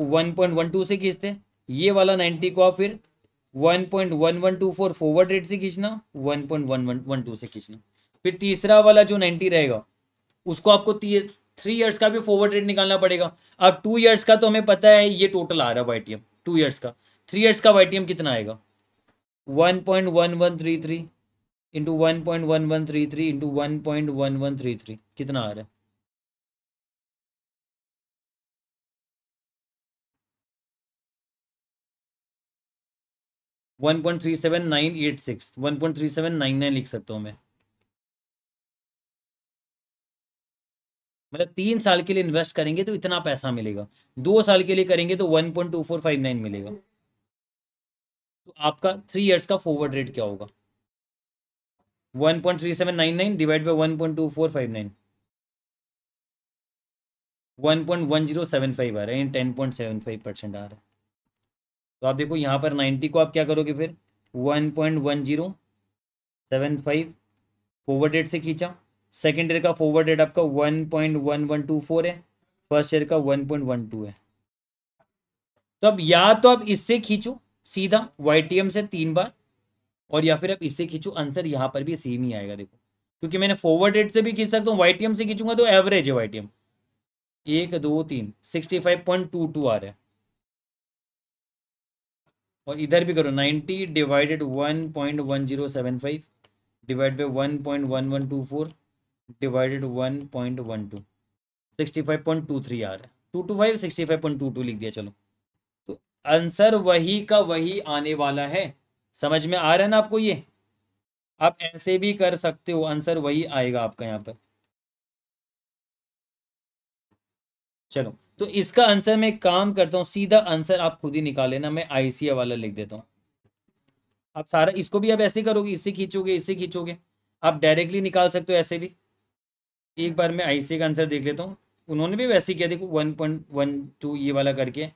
one point one two से खींचते ये वाला नाइन्टी को आप फिर one point one one two four forward rate से खींचना one point one one one two से खींचना फिर तीसरा वाला जो नाइन्टी रहेगा उसको आपको थ्री ईयर्स का भी फॉरवर्ड रेट निकालना पड़ेगा अब टू ईयर्स का तो हमें पता है ये टोटल आ रहा है वाई टू ईयर्स का थ्री ईयर्स का वाई कितना आएगा one point one one three three into one point one one three three into one point one one three three कितना आ रहा है one point three seven nine eight six one point three seven nine nine लिख सकता हूँ मैं मतलब तीन साल के लिए इन्वेस्ट करेंगे तो इतना पैसा मिलेगा दो साल के लिए करेंगे तो one point two four five nine मिलेगा तो आपका थ्री इयर्स का फॉरवर्ड रेट क्या होगा one point three seven nine nine divide by one point two four five nine one point one zero seven five आ रहा है ten point seven five percent आ रहा है तो आप देखो यहाँ पर नाइन्टी को आप क्या करोगे फिर one point one zero seven five forward rate से खींचा सेकेंड ईयर का फॉरवर्ड रेट आपका one point one one two four है फर्स्ट ईयर का वन पॉइंट वन टू है तो अब या तो आप इससे खींचो सीधा वाई से तीन बार और या फिर आप इससे खींचो आंसर यहाँ पर भी सेम ही आएगा देखो क्योंकि मैंने फॉरवर्ड रेट से भी खींच सकता हूँ वाई से खींचूंगा तो एवरेज है वाई एक दो तीन sixty five point two two आ रहा है और इधर भी करो ninety divided one point one zero seven five divide by one point one one two four divided one point one two sixty five point two three आ रहा है two two five sixty five point two two लिख दिया चलो तो answer वही का वही आने वाला है समझ में आ रहा है ना आपको ये आप ऐसे भी कर सकते हो आंसर वही आएगा आपका यहाँ पर चलो तो इसका आंसर मैं काम करता हूँ सीधा आंसर आप खुद ही निकाल लेना मैं आईसीए वाला लिख देता हूँ आप सारा इसको भी आप ऐसे करोगे इससे खींचोगे इससे खींचोगे आप डायरेक्टली निकाल सकते हो ऐसे भी एक बार मैं आई का आंसर देख लेता हूँ उन्होंने भी वैसे किया देखो वन पॉइंट वन टू ये वाला करके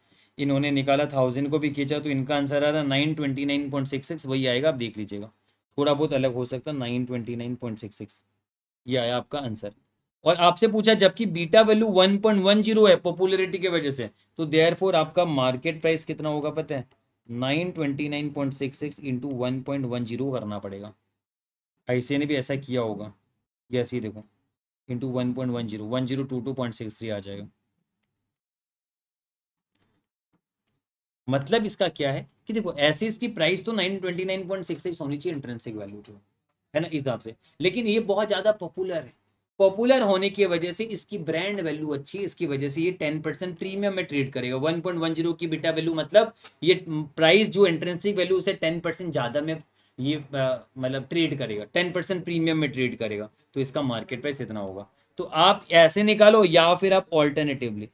इन्होंने निकाला थाउजेंड को भी खींचा तो इनका आंसर आ रहा nine twenty nine point six six वही आएगा आप देख लीजिएगा थोड़ा बहुत अलग हो सकता है nine twenty nine point six six ये आया आपका आंसर और आपसे पूछा जबकि beta value one point one zero है पॉपुलरिटी की वजह से तो देयर फोर आपका मार्केट प्राइस कितना होगा पता है nine twenty nine point six six into one point one zero करना पड़ेगा ऐसे ने भी ऐसा किया होगा ये ऐसे देखो into one point one zero one zero two two point six three आ जाएगा मतलब इसका क्या है कि देखो ऐसे इसकी प्राइस तो nine twenty nine point six six होनी चाहिए इंट्रेंसिक वैल्यू जो है ना इस हिसाब से लेकिन ये बहुत ज़्यादा पॉपुलर है पॉपुलर होने की वजह से इसकी ब्रांड वैल्यू अच्छी है इसकी वजह से ये टेन परसेंट प्रीमियम में ट्रेड करेगा वन पॉइंट वन जीरो की बिटा वैल्यू मतलब ये प्राइस जो इंट्रेंसिक वैल्यू उसे टेन परसेंट ज़्यादा में ये मतलब ट्रेड करेगा टेन परसेंट प्रीमियम में ट्रेड करेगा तो इसका मार्केट प्राइस इतना होगा तो आप ऐसे निकालो या फिर आप ऑल्टरनेटिवली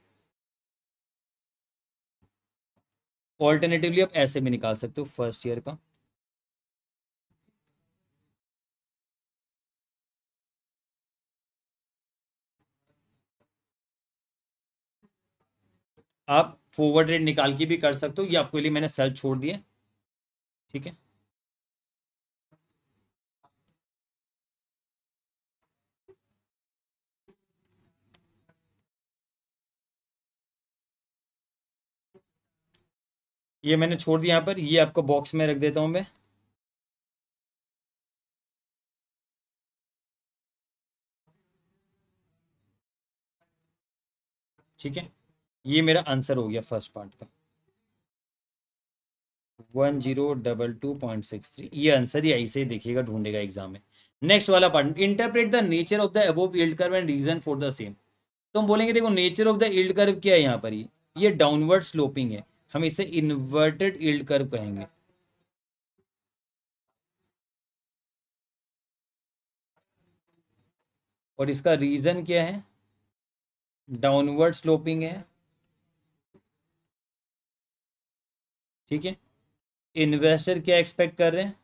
ऑल्टरनेटिवली आप ऐसे भी निकाल सकते हो फर्स्ट ईयर का आप फॉरवर्ड रेट निकाल के भी कर सकते हो ये आपके लिए मैंने सेल छोड़ दिया ठीक है ये मैंने छोड़ दिया यहाँ पर ये आपको बॉक्स में रख देता हूँ मैं ठीक है ये मेरा आंसर हो गया फर्स्ट पार्ट का one zero double two point six three ये आंसर ही ऐसे ही देखिएगा ढूंढेगा एग्जाम में नेक्स्ट वाला part interpret the nature of the above yield curve and reason for the same तो हम बोलेंगे देखो nature of the yield curve क्या है यहाँ पर ये ये डाउनवर्ड स्लोपिंग है हम इसे इन्वर्टेड इल्ड कर्व कहेंगे और इसका रीजन क्या है डाउनवर्ड स्लोपिंग है ठीक है इन्वेस्टर क्या एक्सपेक्ट कर रहे हैं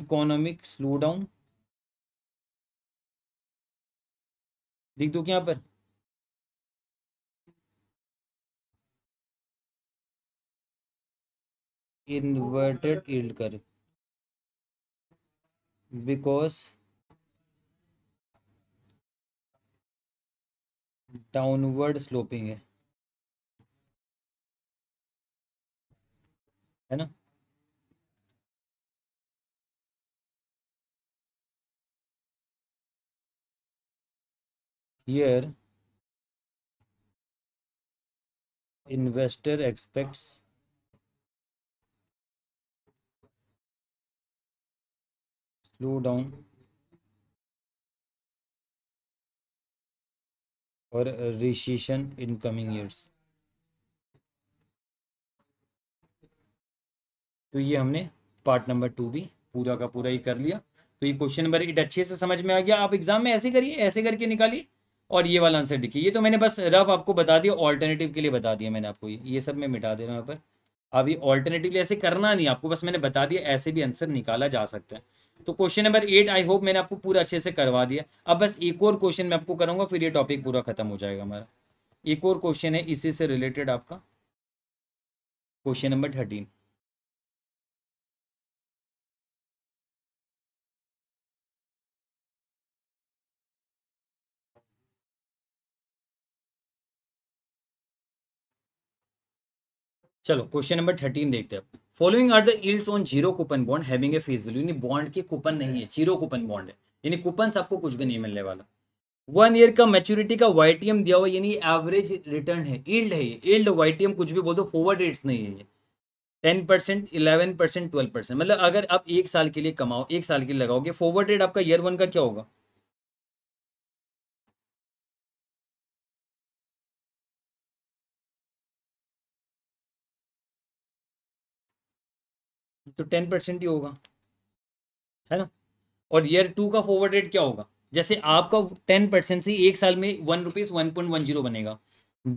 इकोनॉमिक स्लो डाउन लिख दो क्या पर inverted yield curve because downward sloping है है ना here investor expects slow down और रिसीशन इन कमिंग ईयर्स तो ये हमने पार्ट नंबर टू भी पूरा का पूरा ही कर लिया तो ये क्वेश्चन नंबर एट अच्छे से समझ में आ गया आप एग्जाम में ऐसे करिए ऐसे करके निकालिए और ये वाला आंसर लिखिए ये तो मैंने बस रफ आपको बता दिया ऑल्टरनेटिव के लिए बता दिया मैंने आपको ये ये सब मैं मिटा दे रहा हूँ यहाँ पर अभी ऑल्टरनेटिवली ऐसे करना नहीं आपको बस मैंने बता दिया ऐसे भी आंसर निकाला जा सकता है तो question number eight I hope मैंने आपको पूरा अच्छे से करवा दिया अब बस एक और क्वेश्चन मैं आपको करूंगा फिर ये टॉपिक पूरा खत्म हो जाएगा हमारा एक और क्वेश्चन है इसी से रिलेटेड आपका क्वेश्चन नंबर थर्टीन चलो क्वेश्चन नंबर थर्टीन देखते हैं following are the yields on zero coupon bond having a face value यानी बॉन्ड के कूपन नहीं है जीरो कूपन बॉन्ड है यानी कूपन आपको कुछ भी नहीं मिलने वाला वन ईयर का मेच्योरिटी का वाई दिया हुआ यानी एवरेज रिटर्न है इल्ड है ये ईल्ड वाईटीएम कुछ भी बोल दो फॉरवर्ड रेट्स नहीं है ये ten percent eleven percent twelve percent मतलब अगर आप एक साल के लिए कमाओ एक साल के लिए लगाओगे फॉरवर्ड रेट आपका ईयर वन का क्या होगा तो टेन परसेंट ही होगा है ना और ईयर टू का फॉरवर्ड रेट क्या होगा जैसे आपका टेन परसेंट से एक साल में one rupees one point one zero बनेगा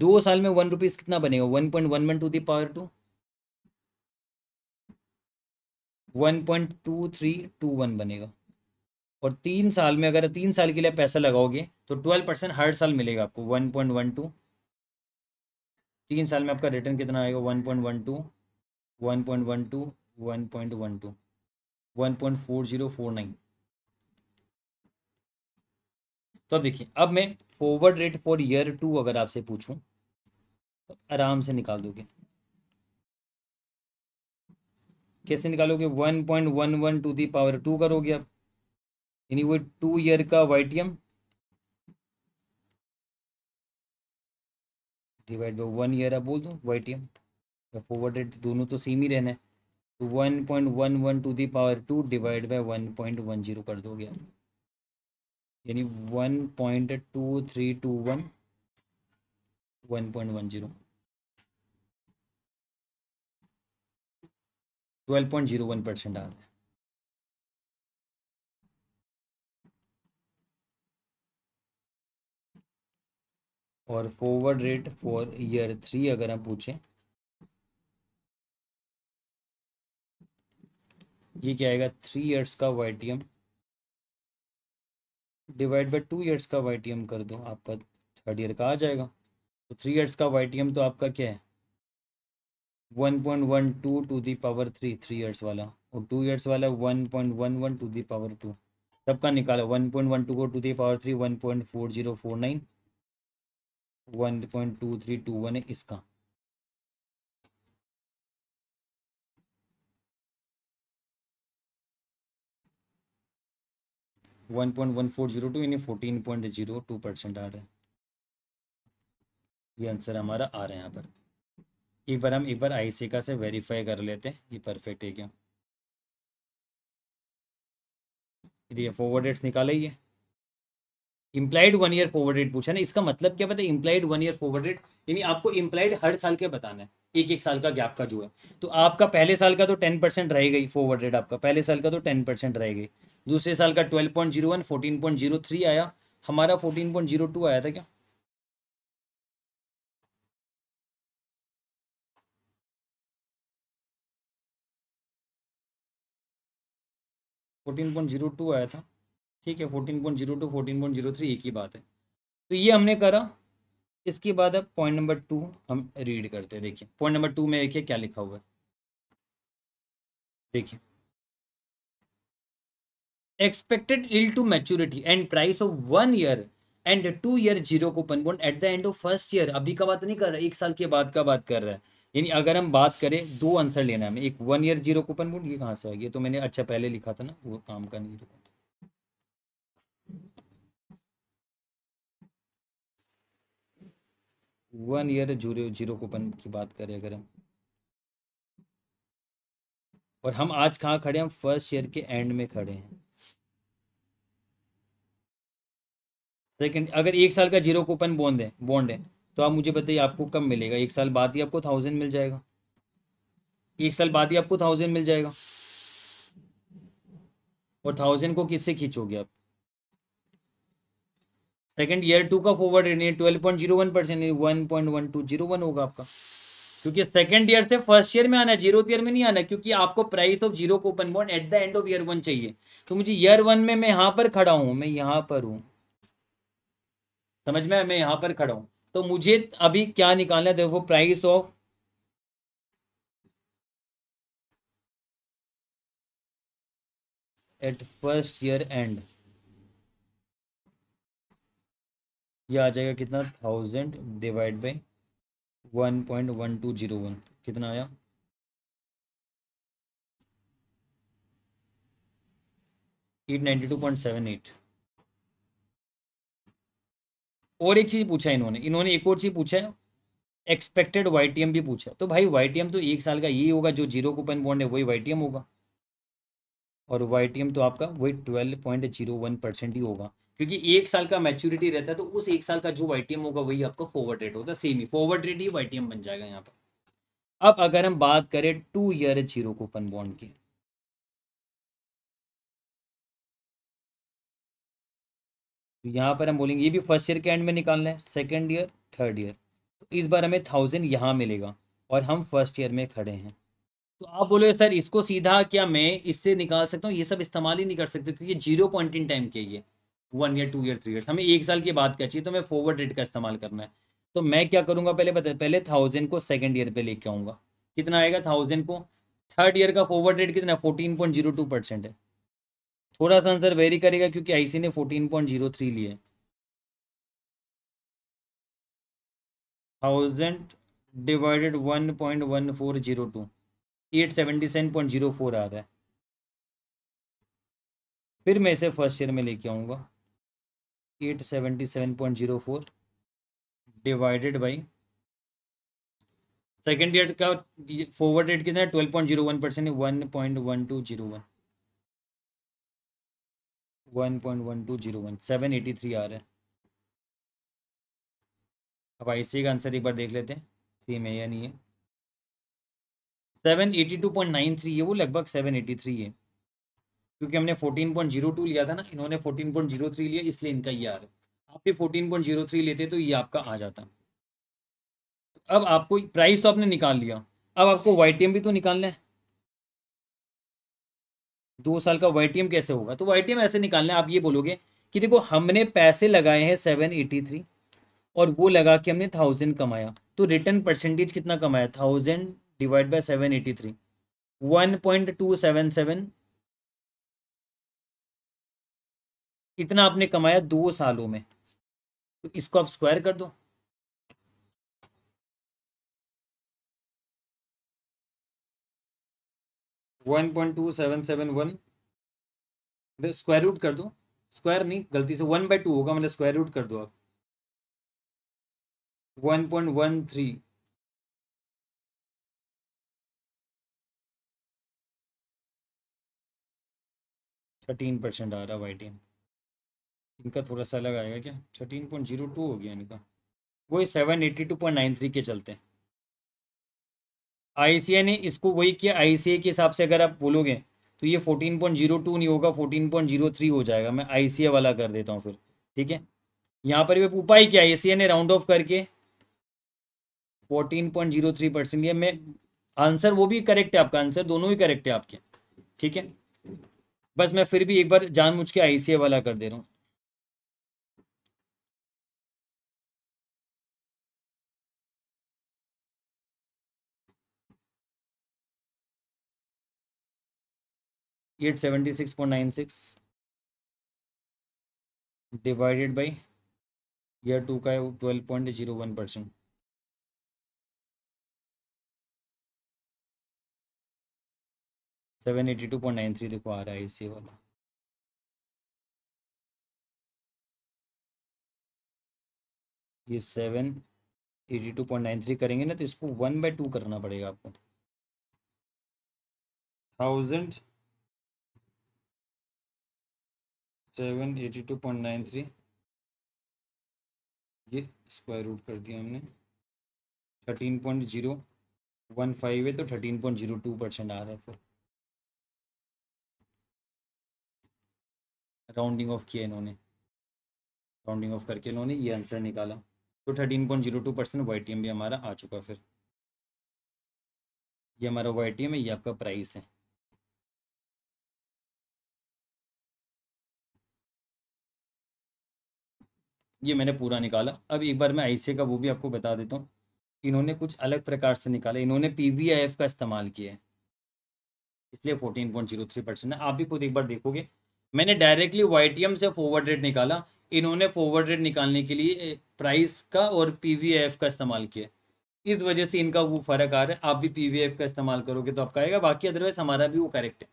दो साल में वन रुपीज़ कितना बनेगा one point one one to the power two one point two three two one बनेगा और तीन साल में अगर तीन साल के लिए पैसा लगाओगे तो ट्वेल्व परसेंट हर साल मिलेगा आपको वन पॉइंट वन टू तीन साल में आपका रिटर्न कितना आएगा one point one two one point one two one point one two one point four zero four nine तो अब देखिए अब मैं forward rate for year two अगर आपसे पूछूं तो आराम से निकाल दोगे कैसे निकालोगे one point one one to the power two करोगे आप यानी वो टू ईयर का Y T M divide by one year आप बोल दो Y T M forward rate दोनों तो सेम ही रहना है one point one one to the power two divide by one point one zero कर दोगे आप यानी one point two three two one one point one zero twelve point zero one percent आ रहा है और forward rate for year three अगर हम पूछें ये क्या आएगा थ्री ईयर्स का Y T M divide by two years का वाई टी एम कर दो आपका थर्ड ईयर का आ जाएगा तो थ्री ईयर्स का वाई टी एम तो आपका क्या है one point one two to the power three three years वाला और टू ईयर्स वाला one point one one to the power two सबका निकालो वन पॉइंट वन टू को to the power three one point four zero four nine one point two three two one है इसका one point one four zero two यानी fourteen point zero two percent आ रहा है ये answer हमारा आ रहा है यहाँ पर एक बार हम एक बार आई का से वेरीफाई कर लेते हैं ये परफेक्ट है क्या ये forward rates implied one year forward rate पूछा ना इसका मतलब क्या पता है implied one year forward rate यानी आपको इम्प्लाइड हर साल के बताना है एक एक साल का गैप का जो है तो आपका पहले साल का तो टेन परसेंट रहेगा फॉरवर्ड रेट आपका पहले साल का तो टेन परसेंट रहेगा दूसरे साल का twelve point zero one fourteen point zero three आया हमारा फोर्टीन पॉइंट जीरो टू आया था क्या फोर्टीन पॉइंट जीरो टू आया था ठीक है fourteen point zero two fourteen point zero three एक ही बात है तो ये हमने करा इसके बाद अब पॉइंट नंबर टू हम रीड करते हैं देखिए पॉइंट नंबर टू में देखिए क्या लिखा हुआ है देखिए expected yield to maturity and price of one year and two year zero coupon bond at the end of first year अभी का बात नहीं कर रहा एक साल के बाद का बात कर रहा है यानी अगर हम बात करें दो आंसर लेना है हमें एक one year zero coupon bond ये कहाँ से आ गया तो मैंने अच्छा पहले लिखा था ना वो काम का नहीं रुका one year zero zero coupon की बात करें अगर हम और हम आज कहाँ खड़े हैं फर्स्ट ईयर के एंड में खड़े हैं सेकंड अगर एक साल का जीरो कूपन बॉन्ड है बॉन्ड है तो आप मुझे बताइए आपको कब मिलेगा एक साल बाद ही आपको थाउजेंड मिल जाएगा एक साल बाद ही आपको थाउजेंड मिल जाएगा और थाउजेंड को किससे खींचोगे आप सेकंड ईयर टू का फॉरवर्ड रेट नहीं twelve point zero one percent नहीं one point one two zero one होगा आपका क्योंकि सेकंड ईयर से फर्स्ट ईयर में आना है जीरो ईयर में नहीं आना क्योंकि आपको price of zero coupon bond at the end of year one चाहिए तो मुझे ईयर वन में मैं यहां पर खड़ा हूं मैं यहां पर हूं समझ में मैं यहां पर खड़ा हूं तो मुझे अभी क्या निकालना देखो price of at first year end ये आ जाएगा कितना thousand divide by one point one two zero one कितना आया eight ninety two point seven eight और एक चीज़ पूछा इन्होंने इन्होंने एक और चीज़ पूछा है एक्सपेक्टेड वाई भी पूछा तो भाई वाई तो एक साल का यही होगा जो जीरो कूपन बॉन्ड है वही वाई होगा और वाई तो आपका वही twelve point zero one percent ही होगा क्योंकि एक साल का मैच्योरिटी रहता है तो उस एक साल का जो वाई होगा वही आपका फॉरवर्ड रेट होता है सेम ही फॉरवर्ड रेट ही वाई बन जाएगा यहाँ पर अब अगर हम बात करें two year zero coupon bond की तो यहाँ पर हम बोलेंगे ये भी फर्स्ट ईयर के एंड में निकालना है सेकेंड ईयर थर्ड ईयर तो इस बार हमें थाउजेंड यहाँ मिलेगा और हम फर्स्ट ईयर में खड़े हैं तो आप बोलो सर इसको सीधा क्या मैं इससे निकाल सकता हूँ ये सब इस्तेमाल ही नहीं कर सकते क्योंकि जीरो पॉइंट इन टाइम के ये one year two year three year हमें एक साल की बात कर चाहिए तो मैं फॉरवर्ड रेट का इस्तेमाल करना है तो मैं क्या करूँगा पहले बता पहले थाउजेंड को सेकेंड ईयर पर लेके आऊँगा कितना आएगा थाउजेंड को थर्ड ईयर का फॉरवर्ड रेट कितना fourteen point zero two percent है थोड़ा सा आंसर वेरी करेगा क्योंकि आईसी ने 14.03 लिए thousand divided one point one four zero two eight seventy seven point zero four आ रहा है फिर मैं इसे फर्स्ट ईयर में लेके आऊंगा eight seventy seven point zero four divided by second year का फॉरवर्ड रेट कितना है twelve point zero one percent one point one two zero one one point one two zero one seven eighty three आ रहा है अब IC का answer एक बार देख लेते हैं सेम है या नहीं है seven eighty two point nine three है वो लगभग सेवन एटी थ्री है क्योंकि हमने फोर्टीन पॉइंट जीरो टू लिया था ना इन्होंने फोर्टीन पॉइंट जीरो थ्री लिया इसलिए इनका ये आ रहा है आप भी फोर्टीन पॉइंट जीरो थ्री लेते तो ये आपका आ जाता अब आपको प्राइस तो आपने निकाल लिया अब आपको वाई भी तो निकालना है दो साल का वाई कैसे होगा तो वाई ऐसे निकालना आप ये बोलोगे कि देखो हमने पैसे लगाए हैं सेवन एटी थ्री और वो लगा के हमने थाउजेंड कमाया तो रिटर्न परसेंटेज कितना कमाया thousand divide by seven eighty three one point two seven seven इतना आपने कमाया दो सालों में तो इसको आप स्क्वायर कर दो one point two seven seven one square root कर दो स्क्वायर नहीं गलती से वन बाई टू होगा मतलब स्क्वायर रूट कर दो आप one point one three thirteen percent आ रहा वाई टीम इनका थोड़ा सा अलग आएगा क्या थर्टीन पॉइंट जीरो टू हो गया इनका वही seven eighty two point nine three के चलते हैं आई ने इसको वही किया आई के हिसाब से अगर आप बोलोगे तो ये 14.02 नहीं होगा 14.03 हो जाएगा मैं आई वाला कर देता हूँ फिर ठीक है यहाँ पर भी उपाय क्या आई ने राउंड ऑफ करके 14.03 परसेंट ये मैं आंसर वो भी करेक्ट है आपका आंसर दोनों ही करेक्ट है आपके ठीक है बस मैं फिर भी एक बार जान के आई वाला कर दे रहा हूँ eight seventy six point nine six divided by year two का twelve point zero one percent seven eighty two point nine three देखो आ रहा है इसी वाला ये seven eighty two point nine three करेंगे ना तो इसको वन बाई टू करना पड़ेगा आपको thousand seven eighty two point nine three ये स्क्वायर रूट कर दिया हमने thirteen point zero one five है तो thirteen point zero two percent आ रहा है फिर राउंडिंग ऑफ किया इन्होंने राउंडिंग ऑफ करके इन्होंने ये आंसर निकाला तो thirteen point zero two percent Y T M भी हमारा आ चुका फिर ये हमारा वाई टी एम है ये आपका प्राइस है ये मैंने पूरा निकाला अब एक बार मैं आई का वो भी आपको बता देता हूँ इन्होंने कुछ अलग प्रकार से निकाला इन्होंने पी का इस्तेमाल किया है इसलिए fourteen point zero three percent आप भी खुद एक बार देखोगे मैंने डायरेक्टली वाई से फॉरवर्ड रेट निकाला इन्होंने फॉरवर्ड रेट निकालने के लिए प्राइस का और पी का इस्तेमाल किया इस वजह से इनका वो फ़र्क आ रहा है आप भी पी का इस्तेमाल करोगे तो आपका आएगा बाकी अदरवाइज हमारा भी वो करेक्ट है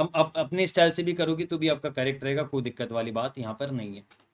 हम आप अपने स्टाइल से भी करोगे तो भी आपका करेक्ट रहेगा कोई दिक्कत वाली बात यहाँ पर नहीं है